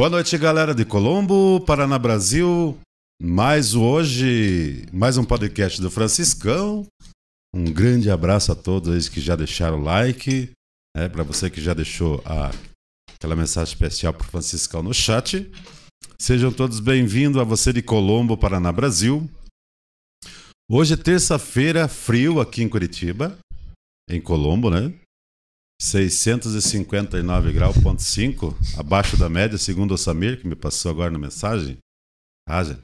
Boa noite, galera de Colombo, Paraná, Brasil. Mais hoje, mais um podcast do Franciscão. Um grande abraço a todos que já deixaram o like. É, né? para você que já deixou a, aquela mensagem especial para o Franciscão no chat. Sejam todos bem-vindos a você de Colombo, Paraná, Brasil. Hoje é terça-feira, frio aqui em Curitiba, em Colombo, né? 659 graus, ponto 5, abaixo da média, segundo o Samir, que me passou agora na mensagem. Haja. Ah,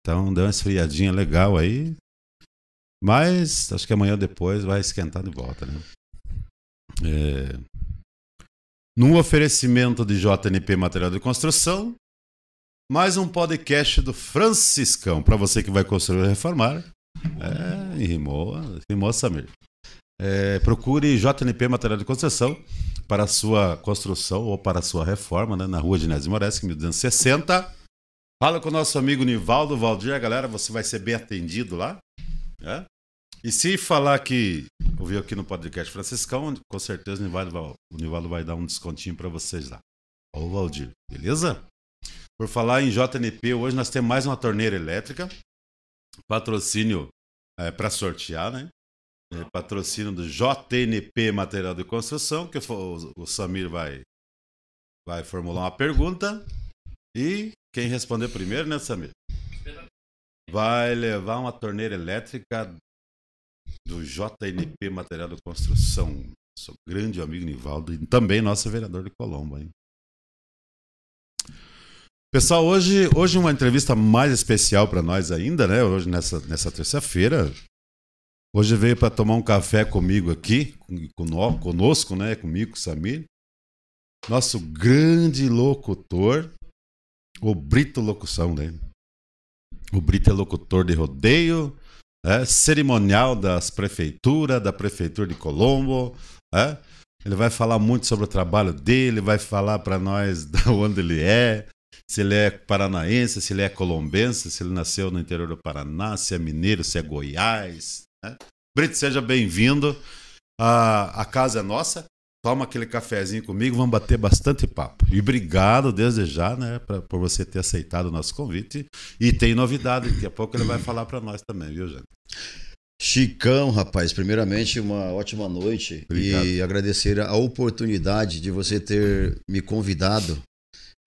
então deu uma esfriadinha legal aí. Mas acho que amanhã depois vai esquentar de volta, né? É... Num oferecimento de JNP Material de Construção, mais um podcast do Franciscão. Para você que vai construir e reformar. É, rimou, rimou Samir é, procure JNP Material de construção para sua construção ou para sua reforma, né, na rua Ginésio Moresque, 1260. Fala com o nosso amigo Nivaldo Valdir, galera, você vai ser bem atendido lá. Né? E se falar que ouviu aqui no podcast Franciscão, com certeza o Nivaldo vai, o Nivaldo vai dar um descontinho para vocês lá. Ô Valdir, beleza? Por falar em JNP, hoje nós temos mais uma torneira elétrica. Patrocínio é, para sortear, né? É, patrocínio do JNP Material de Construção, que o, o Samir vai, vai formular uma pergunta. E quem responder primeiro, né, Samir? Vai levar uma torneira elétrica do JNP Material de Construção. Sou grande amigo Nivaldo e também nosso vereador de Colombo, hein? Pessoal, hoje, hoje uma entrevista mais especial para nós ainda, né? Hoje nessa, nessa terça-feira, Hoje veio para tomar um café comigo aqui, conosco, né? Comigo, com o Samir. Nosso grande locutor, o Brito Locução, né? O Brito é locutor de rodeio, é, cerimonial das prefeituras, da prefeitura de Colombo. É? Ele vai falar muito sobre o trabalho dele, vai falar para nós de onde ele é, se ele é paranaense, se ele é colombense, se ele nasceu no interior do Paraná, se é mineiro, se é Goiás, né? Brito, seja bem-vindo. A, a casa é nossa. Toma aquele cafezinho comigo, vamos bater bastante papo. E obrigado desde já, né, pra, por você ter aceitado o nosso convite. E tem novidade, daqui a pouco ele vai falar para nós também, viu, gente? Chicão, rapaz, primeiramente uma ótima noite Obrigado. e agradecer a oportunidade de você ter me convidado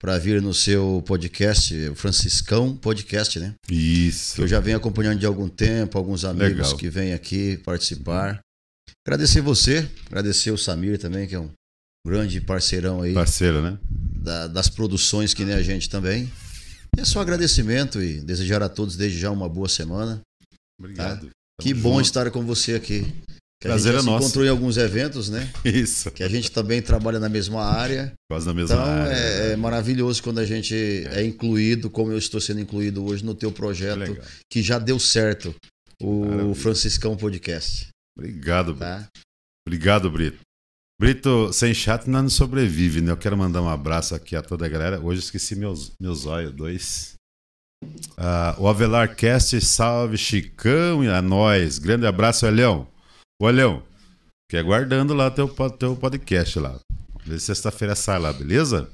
para vir no seu podcast, o Franciscão Podcast, né? Isso. Eu já venho acompanhando de algum tempo, alguns amigos Legal. que vêm aqui participar. Agradecer você, agradecer o Samir também, que é um grande parceirão aí. Parceiro, né? Da, das produções que nem a gente também. é só agradecimento e desejar a todos desde já uma boa semana. Tá? Obrigado. Tá? Que bom estar com você aqui. Que nosso. a gente é nosso. encontrou em alguns eventos, né? Isso. Que a gente também trabalha na mesma área. Quase na mesma então, área. Então é, né? é, maravilhoso quando a gente é. é. incluído, como eu estou sendo incluído hoje no teu projeto, que, que já deu certo, o Maravilha. Franciscão Podcast. Obrigado, tá? Brito. Obrigado, Brito. Brito, sem chato não sobrevive, né? Eu quero mandar um abraço aqui a toda a galera. Hoje esqueci meus, meus olhos, dois. Uh, o Avelar Cast, salve Chicão e a nós. Grande abraço, Elhão. Ô, Leão, fique aguardando lá teu, teu podcast lá. Sexta-feira sai lá, beleza?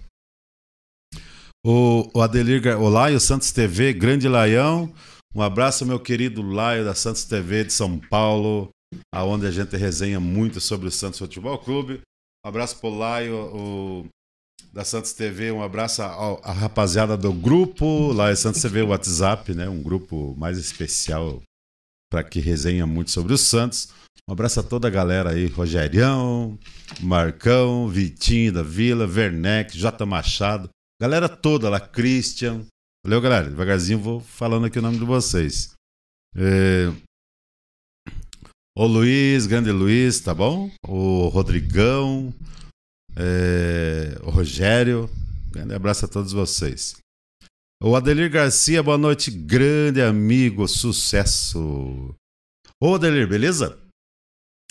O, o Adelir, o Laio Santos TV, grande Laião. Um abraço, meu querido Laio da Santos TV de São Paulo, aonde a gente resenha muito sobre o Santos Futebol Clube. Um abraço pro Laio, o, da Santos TV, um abraço à, rapaziada do grupo Laio Santos TV, o WhatsApp, né? Um grupo mais especial para que resenha muito sobre o Santos. Um abraço a toda a galera aí, Rogerião, Marcão, Vitinho da Vila, Vernec, Jota Machado, galera toda lá, Christian. Valeu, galera. Devagarzinho vou falando aqui o nome de vocês. É... O Luiz, grande Luiz, tá bom? O Rodrigão, é... o Rogério. Grande abraço a todos vocês. O Adelir Garcia, boa noite, grande amigo, sucesso. Ô Adelir, beleza?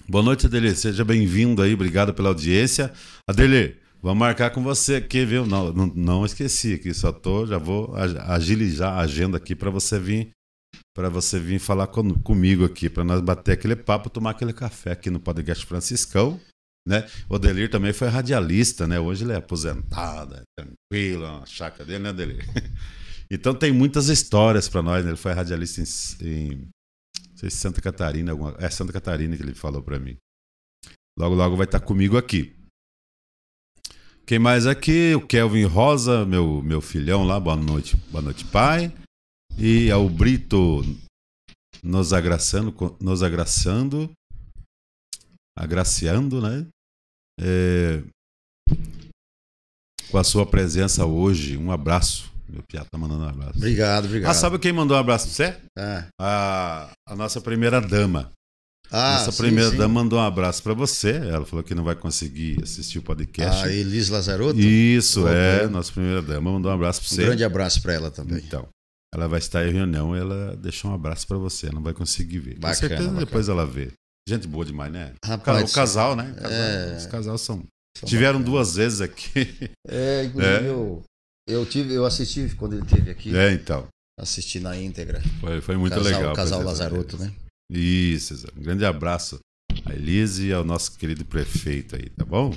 Boa noite, Adelir, seja bem-vindo aí, obrigado pela audiência. Adelir, vamos marcar com você aqui, viu? Não, não, não esqueci aqui, só tô, já vou agilizar a agenda aqui para você vir para você vir falar com, comigo aqui, para nós bater aquele papo, tomar aquele café aqui no podcast Franciscão. Né? O Delir também foi radialista, né? Hoje ele é aposentado, é tranquilo, é a chácara dele, né, Delir? Então tem muitas histórias para nós, né? Ele foi radialista em, em sei, Santa Catarina, alguma, é Santa Catarina que ele falou para mim. Logo, logo vai estar tá comigo aqui. Quem mais aqui? O Kelvin Rosa, meu, meu filhão lá, boa noite, boa noite, pai. E é o Brito nos agraçando, nos agraçando, agraciando, né? É, com a sua presença hoje, um abraço. Meu piado tá mandando um abraço. Obrigado, obrigado. Ah, sabe quem mandou um abraço pra você? É. A, a nossa primeira dama. Ah, nossa sim, primeira sim. dama mandou um abraço para você. Ela falou que não vai conseguir assistir o podcast. A Elis Lazarotto? Isso, Vou é. Ver. Nossa primeira dama mandou um abraço para você. Um grande abraço para ela também. Então. Ela vai estar em reunião ela deixou um abraço para você. Ela não vai conseguir ver. Bacana, Com certeza bacana. depois ela vê. Gente boa demais, né? Rapaz, o casal, né? casal, é... Os casais são. são Tiveram bacana. duas vezes aqui. É, inclusive é. Eu, eu, tive, eu assisti quando ele teve aqui. É, então. Assisti na íntegra. Foi, foi muito casal, legal. O casal Lazaroto, né? Isso, Zé. Um grande abraço a Elise e ao nosso querido prefeito aí, tá bom?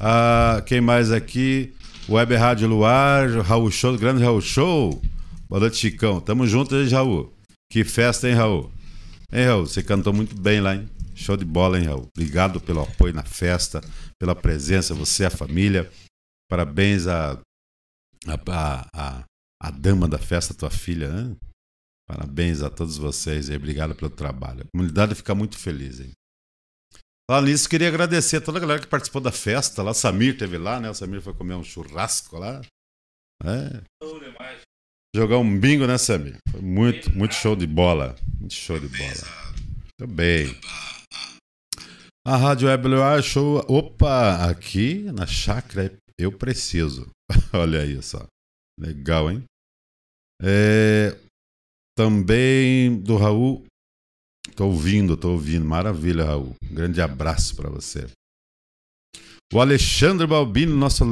Ah, quem mais aqui? Web Rádio Luar, Raul Show, grande Raul Show. Boa noite, Chicão. Tamo junto aí, Raul. Que festa, hein, Raul? Hein, Raul, você cantou muito bem lá, hein? Show de bola, hein, Raul? Obrigado pelo apoio na festa, pela presença, você, a família. Parabéns a, a, a, a, a dama da festa, tua filha, Parabéns a todos vocês e obrigado pelo trabalho. A comunidade fica muito feliz, hein? Falando nisso, queria agradecer a toda a galera que participou da festa lá. Samir teve lá, né? O Samir foi comer um churrasco lá. É. Jogar um bingo, né, Samir? Foi muito, muito show de bola. Show de bola. Muito bem. A Rádio WA Show. Opa, aqui na chácara eu preciso. Olha isso. Ó. Legal, hein? É, também do Raul. Tô ouvindo, tô ouvindo. Maravilha, Raul. Grande abraço para você. O Alexandre Balbino, nosso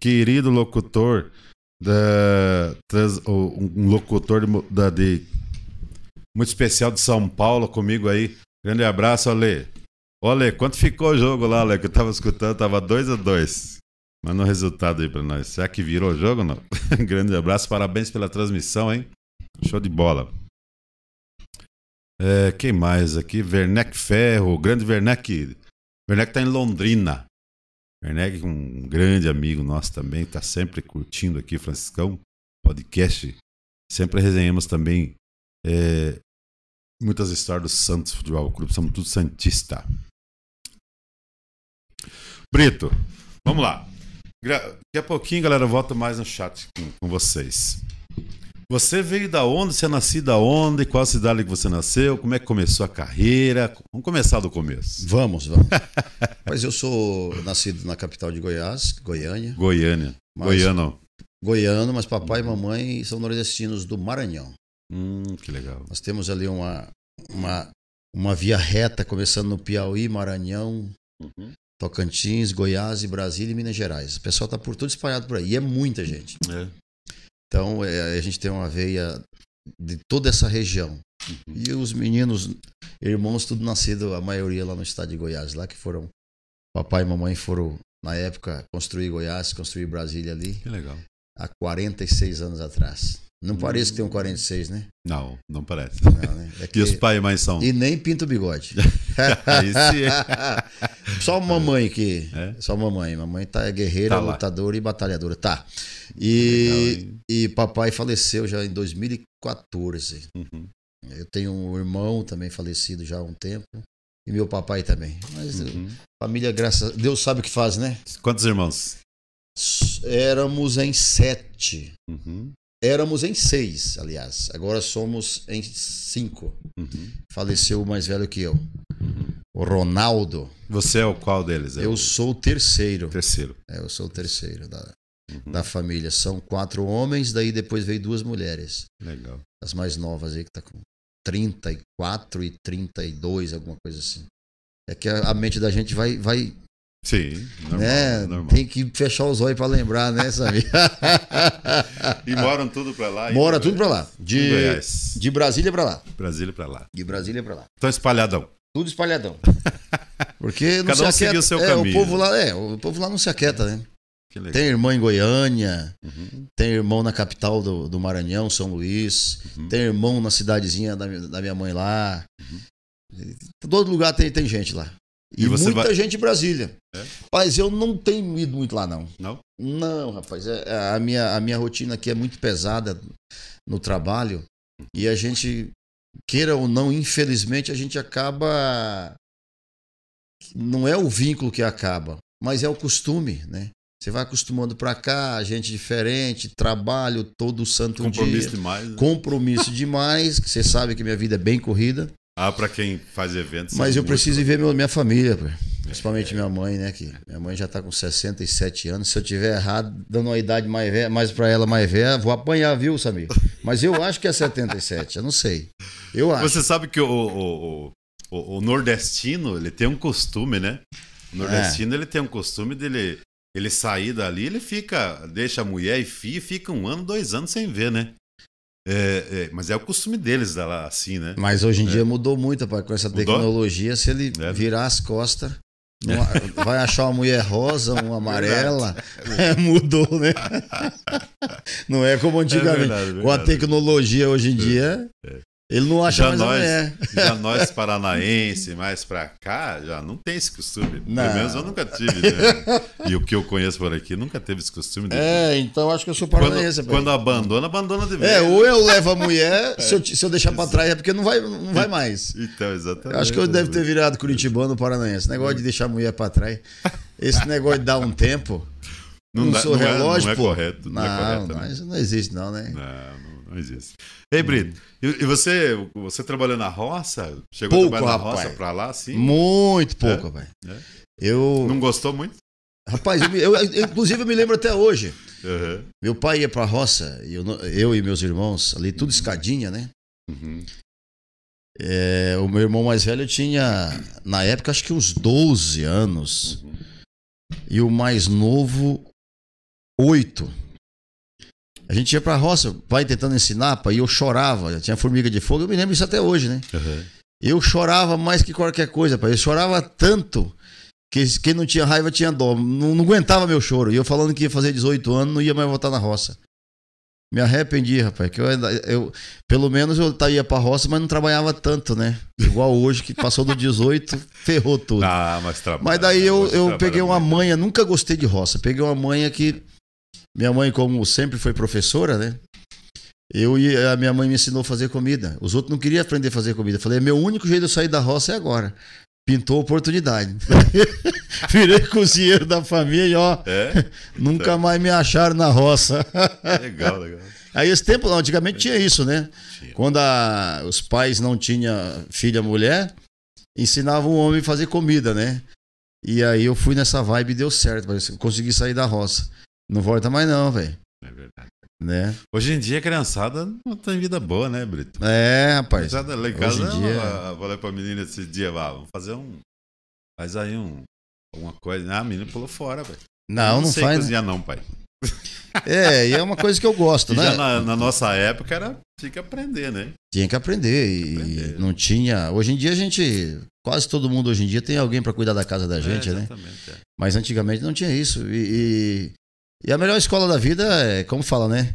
querido locutor da, trans, um locutor de, da, de muito especial de São Paulo comigo aí. Grande abraço, Ale. Ô, Ale, quanto ficou o jogo lá, Ale? Que eu tava escutando, tava 2 a 2 Manda um resultado aí pra nós. Será que virou o jogo não? Grande abraço, parabéns pela transmissão, hein? Show de bola. É, quem mais aqui? Werneck Ferro, grande Werneck. Werneck tá em Londrina. Werneck, um grande amigo nosso também, tá sempre curtindo aqui, Franciscão, podcast. Sempre resenhamos também é, muitas histórias do Santos Futebol Clube somos tudo Santista. Brito, vamos lá. Daqui a pouquinho, galera, eu volto mais no chat com, com vocês. Você veio da onde? Você é nascido da onde? Qual cidade que você nasceu? Como é que começou a carreira? Vamos começar do começo. Vamos, vamos. mas eu sou nascido na capital de Goiás, Goiânia. Goiânia. Mas, Goiano. Goiano, mas papai e mamãe são nordestinos do Maranhão. Hum, que legal. Nós temos ali uma, uma, uma via reta começando no Piauí, Maranhão, uhum. Tocantins, Goiás, e Brasília e Minas Gerais. O pessoal está por tudo espalhado por aí. E é muita hum, gente. É. Então é, a gente tem uma veia de toda essa região. Uhum. E os meninos, irmãos, tudo nascido, a maioria lá no estado de Goiás, lá que foram. Papai e mamãe foram, na época, construir Goiás, construir Brasília ali. Que legal. Há 46 anos atrás. Não parece que hum. tem um 46, né? Não, não parece. Não, né? é que... E os pais mais são. E nem pinta o bigode. sim. Só mamãe que. É? Só mamãe. Mamãe tá é guerreira, tá lutadora e batalhadora. Tá. E, Legal, e papai faleceu já em 2014. Uhum. Eu tenho um irmão também falecido já há um tempo. E meu papai também. Mas eh, uhum. família, graças a Deus sabe o que faz, né? Quantos irmãos? Éramos em sete. Uhum. Éramos em seis, aliás. Agora somos em cinco. Uhum. Faleceu o mais velho que eu. Uhum. O Ronaldo. Você é o qual deles? É eu sou o terceiro. Terceiro. É, eu sou o terceiro da, uhum. da família. São quatro homens, daí depois veio duas mulheres. Legal. As mais novas aí, que tá com 34 e 32, alguma coisa assim. É que a, a mente da gente vai, vai Sim, normal, né? normal. Tem que fechar os olhos para lembrar, né, Samir? e moram tudo para lá? Mora né? tudo para lá. De, de Brasília para lá. Brasília para lá. De Brasília para lá. Então espalhadão. Tudo espalhadão. Porque não Cada se um aquieta. o seu é, caminho. O povo né? lá, é, o povo lá não se aquieta, né? Tem irmão em Goiânia, uhum. tem irmão na capital do, do Maranhão, São Luís, uhum. tem irmão na cidadezinha da, da minha mãe lá. Uhum. Todo lugar tem, tem gente lá. E, e muita vai... gente em Brasília. É? Mas eu não tenho ido muito lá, não. Não? Não, rapaz. É, é, a minha, a minha rotina aqui é muito pesada no trabalho. E a gente, queira ou não, infelizmente, a gente acaba. Não é o vínculo que acaba, mas é o costume, né? Você vai acostumando para cá, gente diferente, trabalho todo santo Compromisso dia. Né? Compromisso demais. Compromisso demais, que você sabe que minha vida é bem corrida. Ah, para quem faz eventos. Mas eu preciso ir ver meu, minha família, principalmente é. minha mãe, né? Que minha mãe já tá com 67 anos. Se eu tiver errado, dando uma idade mais velha, mais para ela mais velha, vou apanhar, viu, Samir? Mas eu acho que é 77, eu não sei. Eu acho. Você sabe que o, o, o, o nordestino, ele tem um costume, né? O nordestino, é. ele tem um costume dele ele sair dali, ele fica, deixa a mulher e filho, fica um ano, dois anos sem ver, né? É, é, mas é o costume deles lá, assim, né? Mas hoje em é. dia mudou muito, pai, com essa mudou? tecnologia. Se ele é, né? virar as costas, é. vai achar uma mulher rosa, uma amarela. É. mudou, né? Não é como antigamente. Verdade, verdade. Com a tecnologia hoje em dia. Ele não acha já mais nós, Já nós paranaense, mais pra cá, já não tem esse costume. Não. Pelo menos eu nunca tive. Né? e o que eu conheço por aqui nunca teve esse costume. Dele. É, então acho que eu sou paranaense. Quando, quando abandona, abandona de vez. É, ou eu levo a mulher, é, se, eu, se, eu, deixar pra trás é porque não vai, não vai então, mais. Então, exatamente. Acho que eu devo ter virado curitibano paranaense. Negócio de deixar a mulher pra trás. Esse negócio de dar um tempo. Não, não dá, sou não é, relógio, é, é, não é Correto, não, não, é correto, não, não, existe, não, né? Não, não mas isso. Ei, Brito, hum. e, e você, você trabalhou na roça? Chegou pouco, a trabalhar na rapaz. roça pra lá, sim? Muito é? pouco, é? velho. É? Eu... Não gostou muito? Rapaz, eu, eu, inclusive eu me lembro até hoje. Uhum. Meu pai ia pra roça, eu, eu e meus irmãos, ali tudo uhum. escadinha, né? Uhum. É, o meu irmão mais velho tinha, na época, acho que uns 12 anos. Uhum. E o mais novo, 8. A gente ia pra roça, pai tentando ensinar, pai, e eu chorava. Tinha formiga de fogo, eu me lembro isso até hoje, né? Uhum. Eu chorava mais que qualquer coisa, pai. Eu chorava tanto que quem não tinha raiva tinha dó. Não, não aguentava meu choro. E eu falando que ia fazer 18 anos, não ia mais voltar na roça. Me arrependi, rapaz. Que eu, eu, pelo menos eu ia pra roça, mas não trabalhava tanto, né? Igual hoje, que passou do 18, ferrou tudo. Ah, mas trabalha. Mas daí né? eu, eu peguei uma manha, nunca gostei de roça. Peguei uma manha que minha mãe, como sempre foi professora, né? Eu e a minha mãe me ensinou a fazer comida. Os outros não queriam aprender a fazer comida. Eu falei, é meu único jeito de eu sair da roça é agora. Pintou oportunidade. Virei cozinheiro da família, ó. É? Nunca então. mais me acharam na roça. legal, legal. Aí esse tempo, antigamente tinha isso, né? Tinha. Quando a, os pais não tinham filha mulher, ensinavam o homem a fazer comida, né? E aí eu fui nessa vibe e deu certo. Consegui sair da roça. Não volta mais, não, velho. É verdade. Né? Hoje em dia, a criançada não tem vida boa, né, Brito? É, rapaz. criançada lá em casa, Hoje em dia... eu falei pra menina esse dia, vamos fazer um. Faz aí um. Alguma coisa. Ah, a menina pulou fora, velho. Não, não, não sei faz. cozinhar, né? não, pai. É, e é uma coisa que eu gosto, e né? Já na, na, nossa época era tinha que aprender, né? Tinha que aprender e aprender. não tinha. Hoje em dia a gente quase todo mundo hoje em dia tem alguém para cuidar da casa da é, gente, é, né? É. Mas antigamente não tinha isso e, e, e a melhor escola da vida é, como fala, né?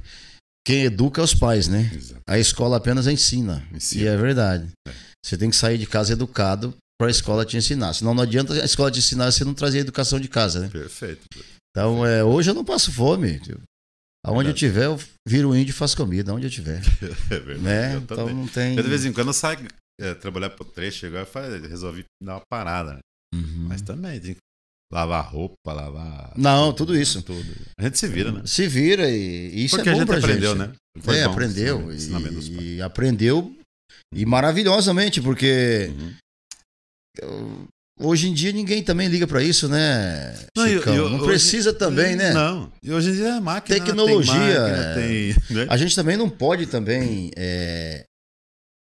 Quem educa é os pais, né? Exato. A escola apenas ensina. ensina. E é verdade. É. Você tem que sair de casa educado para a escola te ensinar. Senão não adianta a escola te ensinar se não trazer a educação de casa, né? Perfeito. Então, é, hoje eu não passo fome. Tipo, aonde verdade. eu tiver, eu viro índio e faço comida, aonde eu tiver. É verdade. Né? Eu então também. não tem. de vez em quando eu saio é, trabalhar por três, chegar, resolvi dar uma parada. Né? Uhum. Mas também tem que Lavar roupa, lavar. Não, tudo, isso. Tudo. A gente se vira, né? Se vira e, e isso Porque é bom a gente aprendeu, gente. né? É, Foi é, bom, aprendeu. E, e, aprendeu e uhum. maravilhosamente, porque uhum. hoje em dia ninguém também liga para isso, né? Não, eu, eu, não precisa hoje, também, né? Não. E hoje em dia é máquina. Tecnologia. Tem máquina, tem, né? A gente também não pode também é,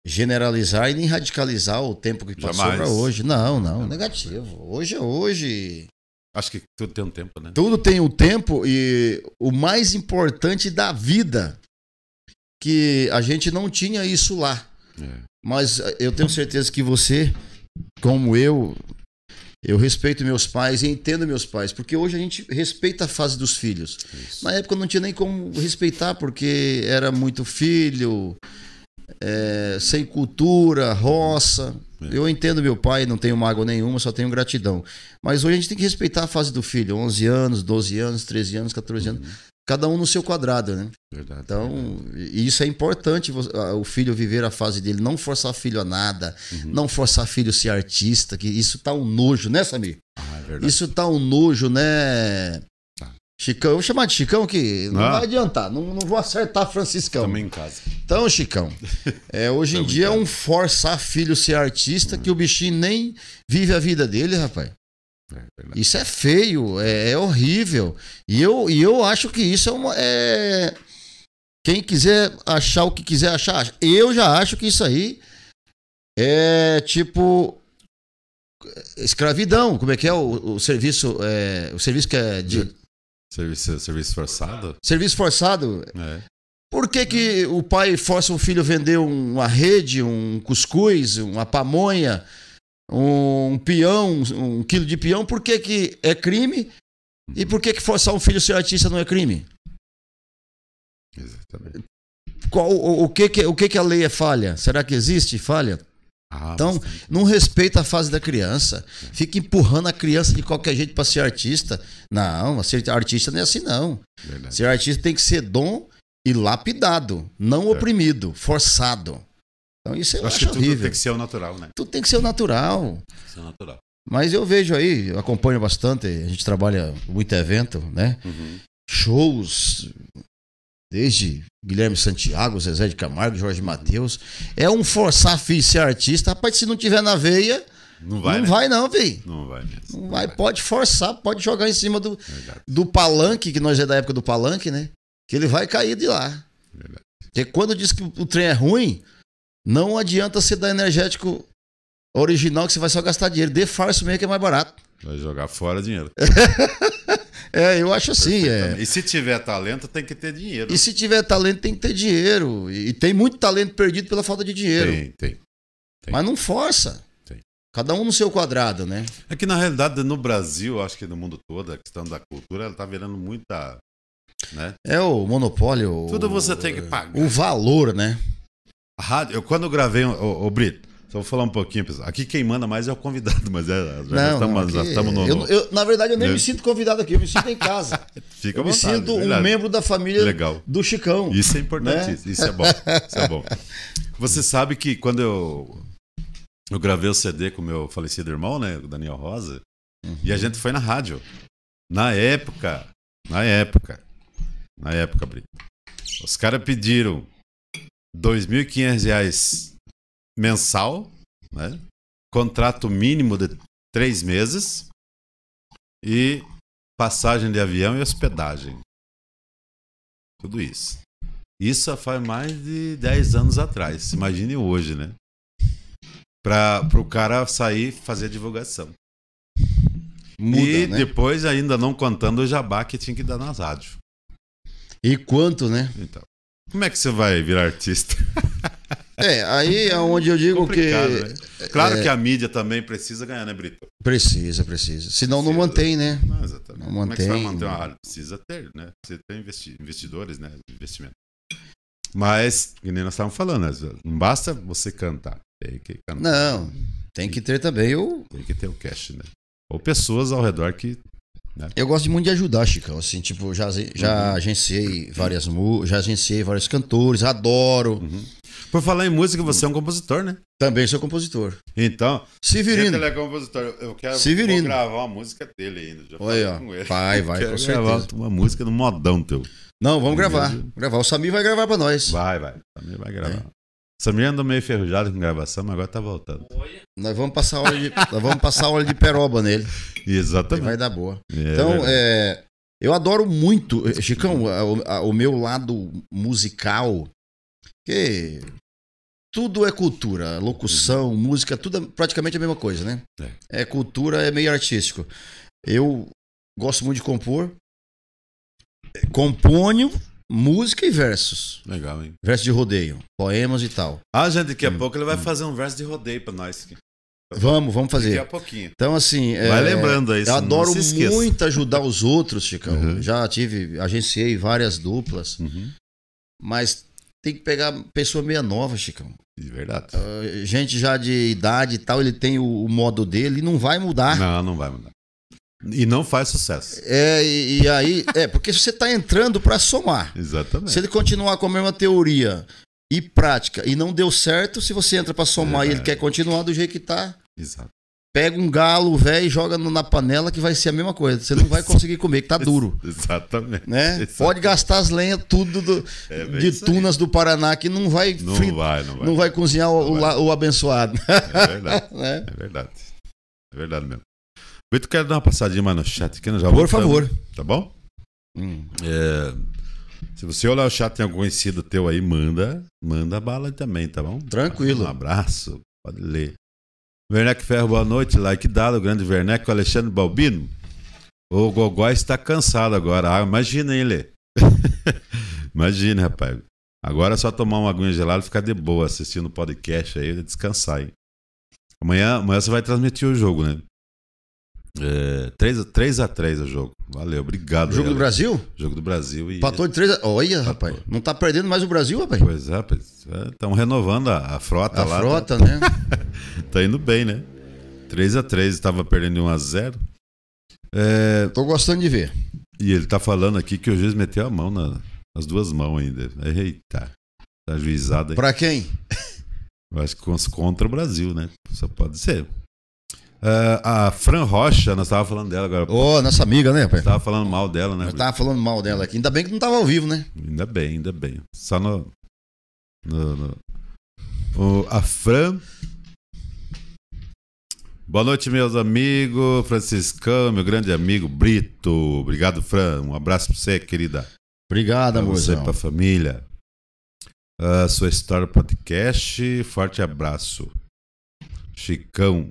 generalizar e nem radicalizar o tempo que passou para hoje. Não, não, é negativo. Hoje é hoje. Acho que tudo tem um tempo, né? Tudo tem um tempo e o mais importante da vida, que a gente não tinha isso lá. É. Mas eu tenho certeza que você, como eu, eu respeito meus pais e entendo meus pais, porque hoje a gente respeita a fase dos filhos. Isso. Na época não tinha nem como respeitar, porque era muito filho, é, sem cultura, roça. É. Eu entendo meu pai, não tenho mágoa nenhuma, só tenho gratidão. Mas hoje a gente tem que respeitar a fase do filho, 11 anos, 12 anos, 13 anos, 14 anos. Uhum. Cada um no seu quadrado, né? Verdade. Então, verdade. isso é importante, o filho viver a fase dele. Não forçar filho a nada, uhum. não forçar filho a ser artista, que isso tá um nojo, né, Samir? Ah, é verdade. Isso tá um nojo, né? Chicão, eu vou chamar de Chicão que não ah. vai adiantar, não, não vou acertar Franciscão. Também em casa. Então, Chicão, é, hoje em dia é um forçar filho ser artista que o bichinho nem vive a vida dele, rapaz. É isso é feio, é, é, horrível. E eu, e eu acho que isso é uma. É... Quem quiser achar o que quiser achar, acha. eu já acho que isso aí é tipo escravidão. Como é que é o, o serviço? É, o serviço que é de Serviço, serviço forçado? Serviço forçado? É. Por que, que o pai força o filho a vender uma rede, um cuscuz, uma pamonha, um peão, um quilo de peão? Por que, que é crime? E por que, que forçar um filho a ser artista não é crime? Exatamente. Qual, o, o, que que, o que que a lei é falha? Será que existe falha? Ah, então, bastante. Então. não respeita a fase da criança. Fica empurrando a criança de qualquer jeito para ser artista. Não, ser artista não é assim, não. Verdade. Ser artista tem que ser dom e lapidado, não é. oprimido, forçado. Então, isso é eu acho que tudo tem que ser o natural, né? Tudo tem que ser o natural. ser natural. Mas eu vejo aí, eu acompanho bastante, a gente trabalha muito evento, né? Uhum. Shows, desde Guilherme Santiago, Zezé de Camargo, Jorge Matheus. É um forçar filho ser artista. Rapaz, se não tiver na veia, não vai, não, né? vai, não filho. Não vai mesmo. Não, não vai. vai. Pode forçar, pode jogar em cima do, do palanque, que nós é da época do palanque, né? Que ele vai cair de lá. Verdade. Porque quando diz que o trem é ruim, não adianta você dar energético original que você vai só gastar dinheiro. Dê farso mesmo que é mais barato. Vai jogar fora dinheiro. É, eu acho assim. É... E se tiver talento, tem que ter dinheiro. E se tiver talento, tem que ter dinheiro. E, e tem muito talento perdido pela falta de dinheiro. Tem, tem. tem. Mas não força. Tem. Cada um no seu quadrado, né? É que na realidade, no Brasil, acho que no mundo todo, a questão da cultura, ela tá virando muita. Né? É o monopólio. Tudo o, você tem que pagar. O valor, né? A rádio, eu, quando eu gravei, o, o Brito, então vou falar um pouquinho, pessoal. Aqui quem manda mais é o convidado, mas é, já estamos, aqui, estamos no, eu, eu, na verdade, eu nem me é. sinto convidado aqui, eu me sinto em casa. Fica eu vontade, me sinto verdade. um membro da família Legal. do Chicão. Isso é importante, né? isso é bom. Isso é bom. Você sabe que quando eu, eu gravei o CD com meu falecido irmão, né, o Daniel Rosa, uhum. e a uhum. gente foi na rádio. Na época, na época, na época, Brito, os caras pediram R$ 2.500 mensal, né? contrato mínimo de três meses e passagem de avião e hospedagem. Tudo isso. Isso faz mais de 10 anos atrás. Imagine hoje, né? Para o cara sair fazer divulgação. Muda, e né? depois, ainda não contando o jabá que tinha que dar nas rádios. E quanto, né? Então, como é que você vai virar artista? É, aí é onde eu digo que. Né? É, claro é... que a mídia também precisa ganhar, né, Brito? Precisa, precisa. Senão precisa. não mantém, né? Não, ah, exatamente. Não mantém, é que vai manter uma rádio? Precisa ter, né? Você tem investidores, né? Investimento. Mas, que nem nós estávamos falando, né, não basta você cantar. Tem que cantar. Não, tem que ter também o. Tem que ter o cash, né? Ou pessoas ao redor que né? Eu gosto muito de ajudar, Chicão. Assim, tipo, já, já uhum. agenciei várias já agenciei vários cantores, adoro. Uhum. Por falar em música, você é um compositor, né? Também sou compositor. Então, Severino. É ele é compositor. Eu quero Severino. gravar uma música dele ainda. Já Olha, com ele. Vai, vai, com certeza. Gravar uma música no modão teu. Não, vamos gravar. Gravar. O Samir vai gravar pra nós. Vai, vai. O Samir vai gravar. É. Samir andou meio enferrujado com gravação, mas agora tá voltando. Nós vamos passar óleo de, nós vamos passar óleo de peroba nele. Exatamente. Ele vai dar boa. É, então, é, eu adoro muito, Chicão, o, o meu lado musical porque tudo é cultura. Locução, uhum. música, tudo é praticamente a mesma coisa, né? É. é cultura, é meio artístico. Eu gosto muito de compor. Componho música e versos. Legal, hein? Versos de rodeio, poemas e tal. Ah, gente, daqui a hum, pouco ele vai hum. fazer um verso de rodeio pra nós. Vamos, vamos fazer. Daqui a pouquinho. Então, assim. É, vai é, lembrando aí. Eu adoro muito ajudar os outros, Chicão. Uhum. Já tive, agenciei várias duplas. Uhum. Mas tem que pegar pessoa meia nova, Chicão. De verdade. Uh, gente já de idade e tal, ele tem o, o, modo dele e não vai mudar. Não, não vai mudar. E não faz sucesso. É, e, e aí, é, porque você está entrando para somar. Exatamente. Se ele continuar com a mesma teoria e prática e não deu certo, se você entra para somar é, e ele é. quer continuar do jeito que está. Exato. Pega um galo velho e joga na panela que vai ser a mesma coisa. Você não vai conseguir comer, que tá duro. Exatamente. Né? Exatamente. Pode gastar as lenhas tudo do, é de Tunas aí. do Paraná que não vai não, vai, não, vai. não vai cozinhar não o, vai. o, abençoado. É verdade. né? É verdade. É verdade mesmo. quer quero dar uma passadinha mais no chat aqui, né? já Por favor. Tá bom? Hum. É, se você olhar o chat tem algum conhecido teu aí, manda, manda bala também, tá bom? Tranquilo. Um abraço, pode ler. Werneck Ferro, boa noite. Like dado, grande Werneck, Alexandre Balbino. O Gogó está cansado agora. Ah, imagina, hein, Lê? imagina, rapaz. Agora é só tomar uma aguinha gelada e ficar de boa assistindo o podcast aí, descansar, hein? Amanhã, amanhã você vai transmitir o jogo, né? É, 3x3 o jogo. Valeu, obrigado. Jogo aí, do Brasil? Jogo do Brasil. E... Patou de 3 a... Olha, Patou. rapaz. Não tá perdendo mais o Brasil, rapaz? Pois é, rapaz. Estão é, renovando a, a frota a lá. A tá- frota, tá... né? tá indo bem, né? 3x3, estava perdendo 1x0. É... Tô gostando de ver. E ele tá falando aqui que o juiz meteu a mão na, as duas mãos ainda. Eita. Tá juizado aí. Pra quem? Eu acho que contra o Brasil, né? Só pode ser. Uh, a Fran Rocha, nós tava falando dela agora. Ô, oh, nossa amiga, né, pai? Tava falando mal dela, né? Eu tava falando mal dela aqui. Ainda bem que não tava ao vivo, né? Ainda bem, ainda bem. Só no. no, no... a Fran. Boa noite, meus amigos. Franciscão, meu grande amigo Brito. Obrigado, Fran. Um abraço pra você, querida. Obrigado, amor. Pra você, pra família. Uh, sua história podcast. Forte abraço. Chicão.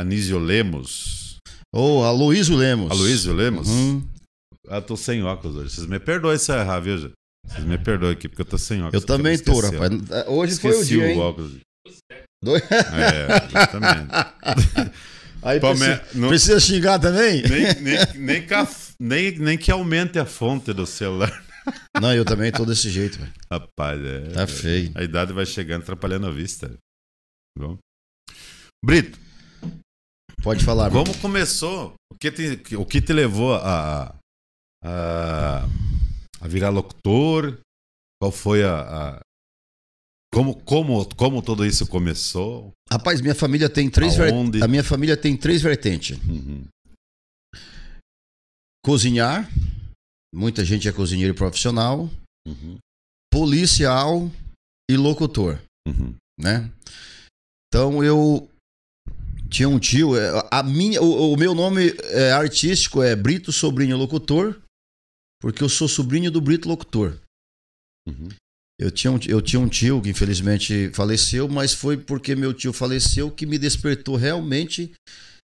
Anísio Lemos. Ou oh, Aloísio Lemos. Aloísio Lemos? Uhum. Ah, tô sem óculos hoje. Vocês me perdoem se eu errar, viu, gente? Vocês me perdoem aqui porque eu tô sem óculos. Eu também tô, rapaz. Hoje esqueci foi o dia, o hein? óculos. Dois... É, Aí Palme... precisa, não... precisa xingar também? Nem, nem, nem, nem, nem que aumente a fonte do celular. Não, eu também tô desse jeito, velho. Rapaz, é. Tá feio. A idade vai chegando atrapalhando a vista. Tá bom. Brito, Pode falar. Como mano. começou? O que te, o que te levou a, a, a virar locutor? Qual foi a, a. como, como, como tudo isso começou? Rapaz, minha família tem três Aonde? A minha família tem três vertentes. Uhum. Cozinhar. Muita gente é cozinheiro profissional. Uhum. Policial e locutor. Uhum. Né? Então eu tinha um tio. É, a minha, o, o meu nome é, artístico é Brito Sobrinho Locutor, porque eu sou sobrinho do Brito Locutor. Uhum. Eu tinha, um, eu tinha um tio que infelizmente faleceu, mas foi porque meu tio faleceu que me despertou realmente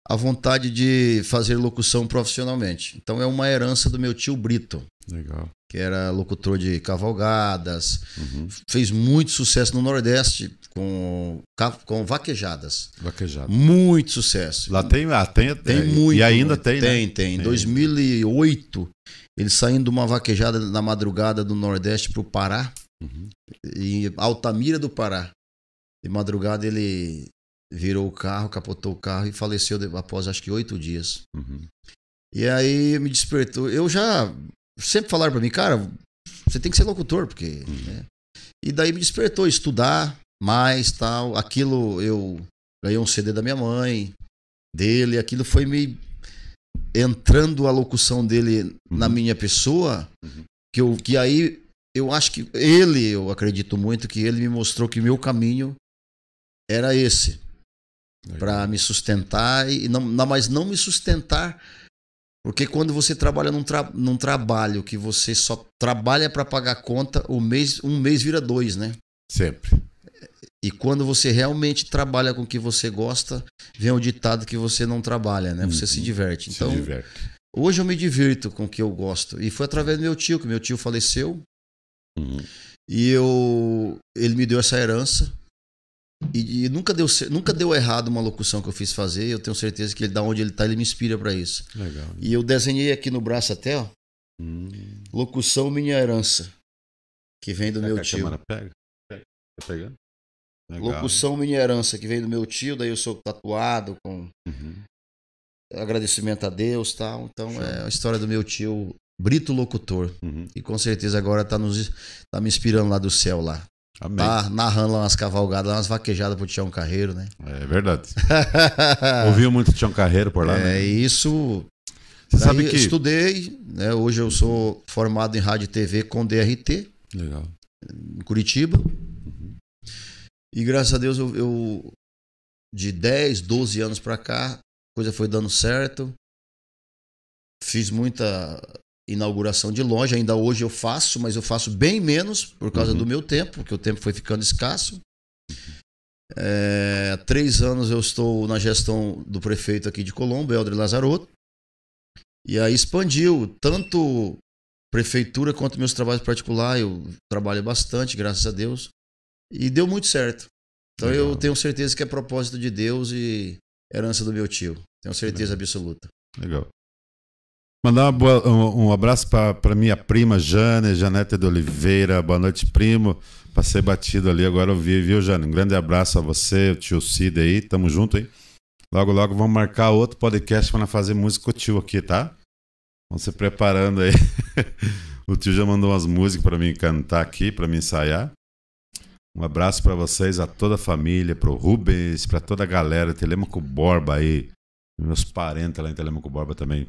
a vontade de fazer locução profissionalmente. Então é uma herança do meu tio Brito. Legal. Que era locutor de cavalgadas, uhum. fez muito sucesso no Nordeste com, com vaquejadas. Vaquejadas. Muito sucesso. Lá tem, ah, tem, tem é, muito. E ainda muito. tem, né? Tem, tem. Em 2008, ele saindo de uma vaquejada na madrugada do Nordeste para o Pará, uhum. em Altamira do Pará. De madrugada ele virou o carro, capotou o carro e faleceu após acho que oito dias. Uhum. E aí me despertou. Eu já sempre falaram para mim, cara, você tem que ser locutor, porque. Uhum. Né? E daí me despertou estudar mais tal. Aquilo eu ganhei um CD da minha mãe, dele, aquilo foi me entrando a locução dele uhum. na minha pessoa, uhum. que eu que aí eu acho que ele, eu acredito muito que ele me mostrou que meu caminho era esse para me sustentar e não, mas não me sustentar porque quando você trabalha num, tra num trabalho que você só trabalha para pagar conta, o mês, um mês vira dois, né? Sempre. E quando você realmente trabalha com o que você gosta, vem o ditado que você não trabalha, né? Você uhum. se diverte. Então, se diverte. hoje eu me divirto com o que eu gosto. E foi através do meu tio, que meu tio faleceu. Uhum. E eu, ele me deu essa herança. E, e, nunca, deu, nunca deu errado uma locução que eu fiz fazer. Eu tenho certeza que ele, da onde ele está, ele me inspira para isso. Legal. E eu desenhei aqui no braço até, ó. Hum. Locução Minha Herança. Que vem do meu tio. pega. pega. Tá pegando? Legal. Locução Minha Herança, que vem do meu tio, daí eu sou tatuado com uhum. agradecimento a Deus tal. Então é a história do meu tio Brito Locutor. Uhum. E com certeza agora tá, nos, tá me inspirando lá do céu lá. Amém. Tá narrando lá umas cavalgadas, umas vaquejadas pro Tião Carreiro, né? É verdade. Ouviu muito Tião Carreiro por lá, é, né? É, isso. Você sabe que. Estudei, né? Hoje eu sou formado em rádio e TV com DRT. Legal. Em Curitiba. E graças a Deus eu, eu de 10, 12 anos para cá, a coisa foi dando certo. Fiz muita inauguração de loja. Ainda hoje eu faço, mas eu faço bem menos por causa uhum. do meu tempo, porque o tempo foi ficando escasso. É, há três anos eu estou na gestão do prefeito aqui de Colombo, Eldre Lazarotto. E aí expandiu tanto prefeitura quanto meus trabalhos particulares. Eu trabalho bastante, graças a Deus. E deu muito certo. Então Legal. eu tenho certeza que é propósito de Deus e herança do meu tio. Tenho certeza Legal. absoluta. Legal. Mandar boa, um, um, abraço para minha prima Jane, Janete de Oliveira. Boa noite, primo. Passei batido ali, agora eu vi, viu, Jane? Um grande abraço a você, o tio Cid aí. Tamo junto, hein? Logo, logo vamos marcar outro podcast para fazer música com o tio aqui, tá? Vamos se preparando aí. o tio já mandou umas músicas para mim cantar aqui, para mim ensaiar. Um abraço para vocês, a toda a família, pro Rubens, para toda a galera, Telemaco Borba aí, meus parentes lá em Telemaco Borba também.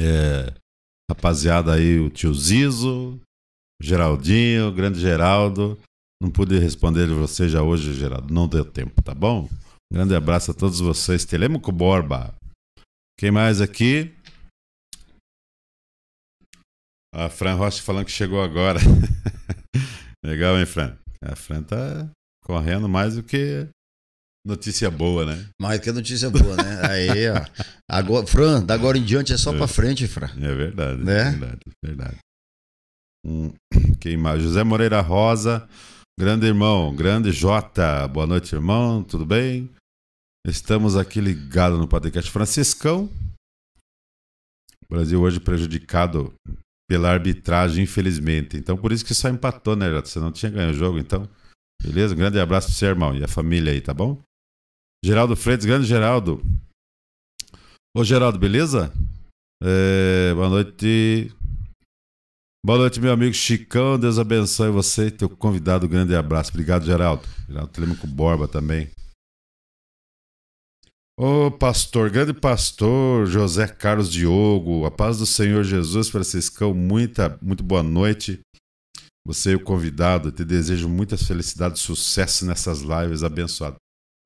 É, rapaziada aí, o tio Zizo, Geraldinho, grande Geraldo. Não pude responder você já hoje, Geraldo. Não deu tempo, tá bom? Grande abraço a todos vocês. Telemaco Borba. Quem mais aqui? A Fran Rocha falando que chegou agora. Legal, hein, Fran? A Fran tá correndo mais do que Notícia boa, né? Mais que notícia boa, né? Aí, ó. Agora, Fran, da agora em diante é só é, pra frente, Fran. É verdade, né? verdade, verdade. Hum. Quem mais? José Moreira Rosa, grande irmão, grande Jota. Boa noite, irmão, tudo bem? Estamos aqui ligados no podcast Franciscão. Brasil hoje prejudicado pela arbitragem, infelizmente. Então, por isso que só empatou, né, Jota? Você não tinha ganho o jogo, então. Beleza? Um grande abraço pro seu irmão e a família aí, tá bom? Geraldo Freitas, grande Geraldo. Ô Geraldo, beleza? É, boa noite. Boa noite, meu amigo Chicão. Deus abençoe você, teu convidado. Um grande abraço. Obrigado, Geraldo. Geraldo Telemaco Borba também. Ô pastor, grande pastor José Carlos Diogo, a paz do Senhor Jesus Franciscão, muita, muito boa noite. Você e o convidado, te desejo muitas felicidades, sucesso nessas lives, abençoado.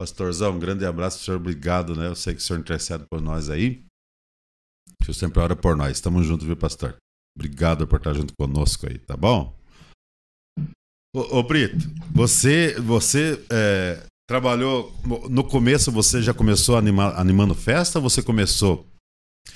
Pastorzão, um grande abraço, senhor. Obrigado, né? Eu sei que o senhor é interessado por nós aí. O senhor sempre ora por nós. Tamo junto, viu, pastor? Obrigado por estar junto conosco aí, tá bom? Ô, ô Brito, você, você é, trabalhou. No começo você já começou anima, animando festa ou você começou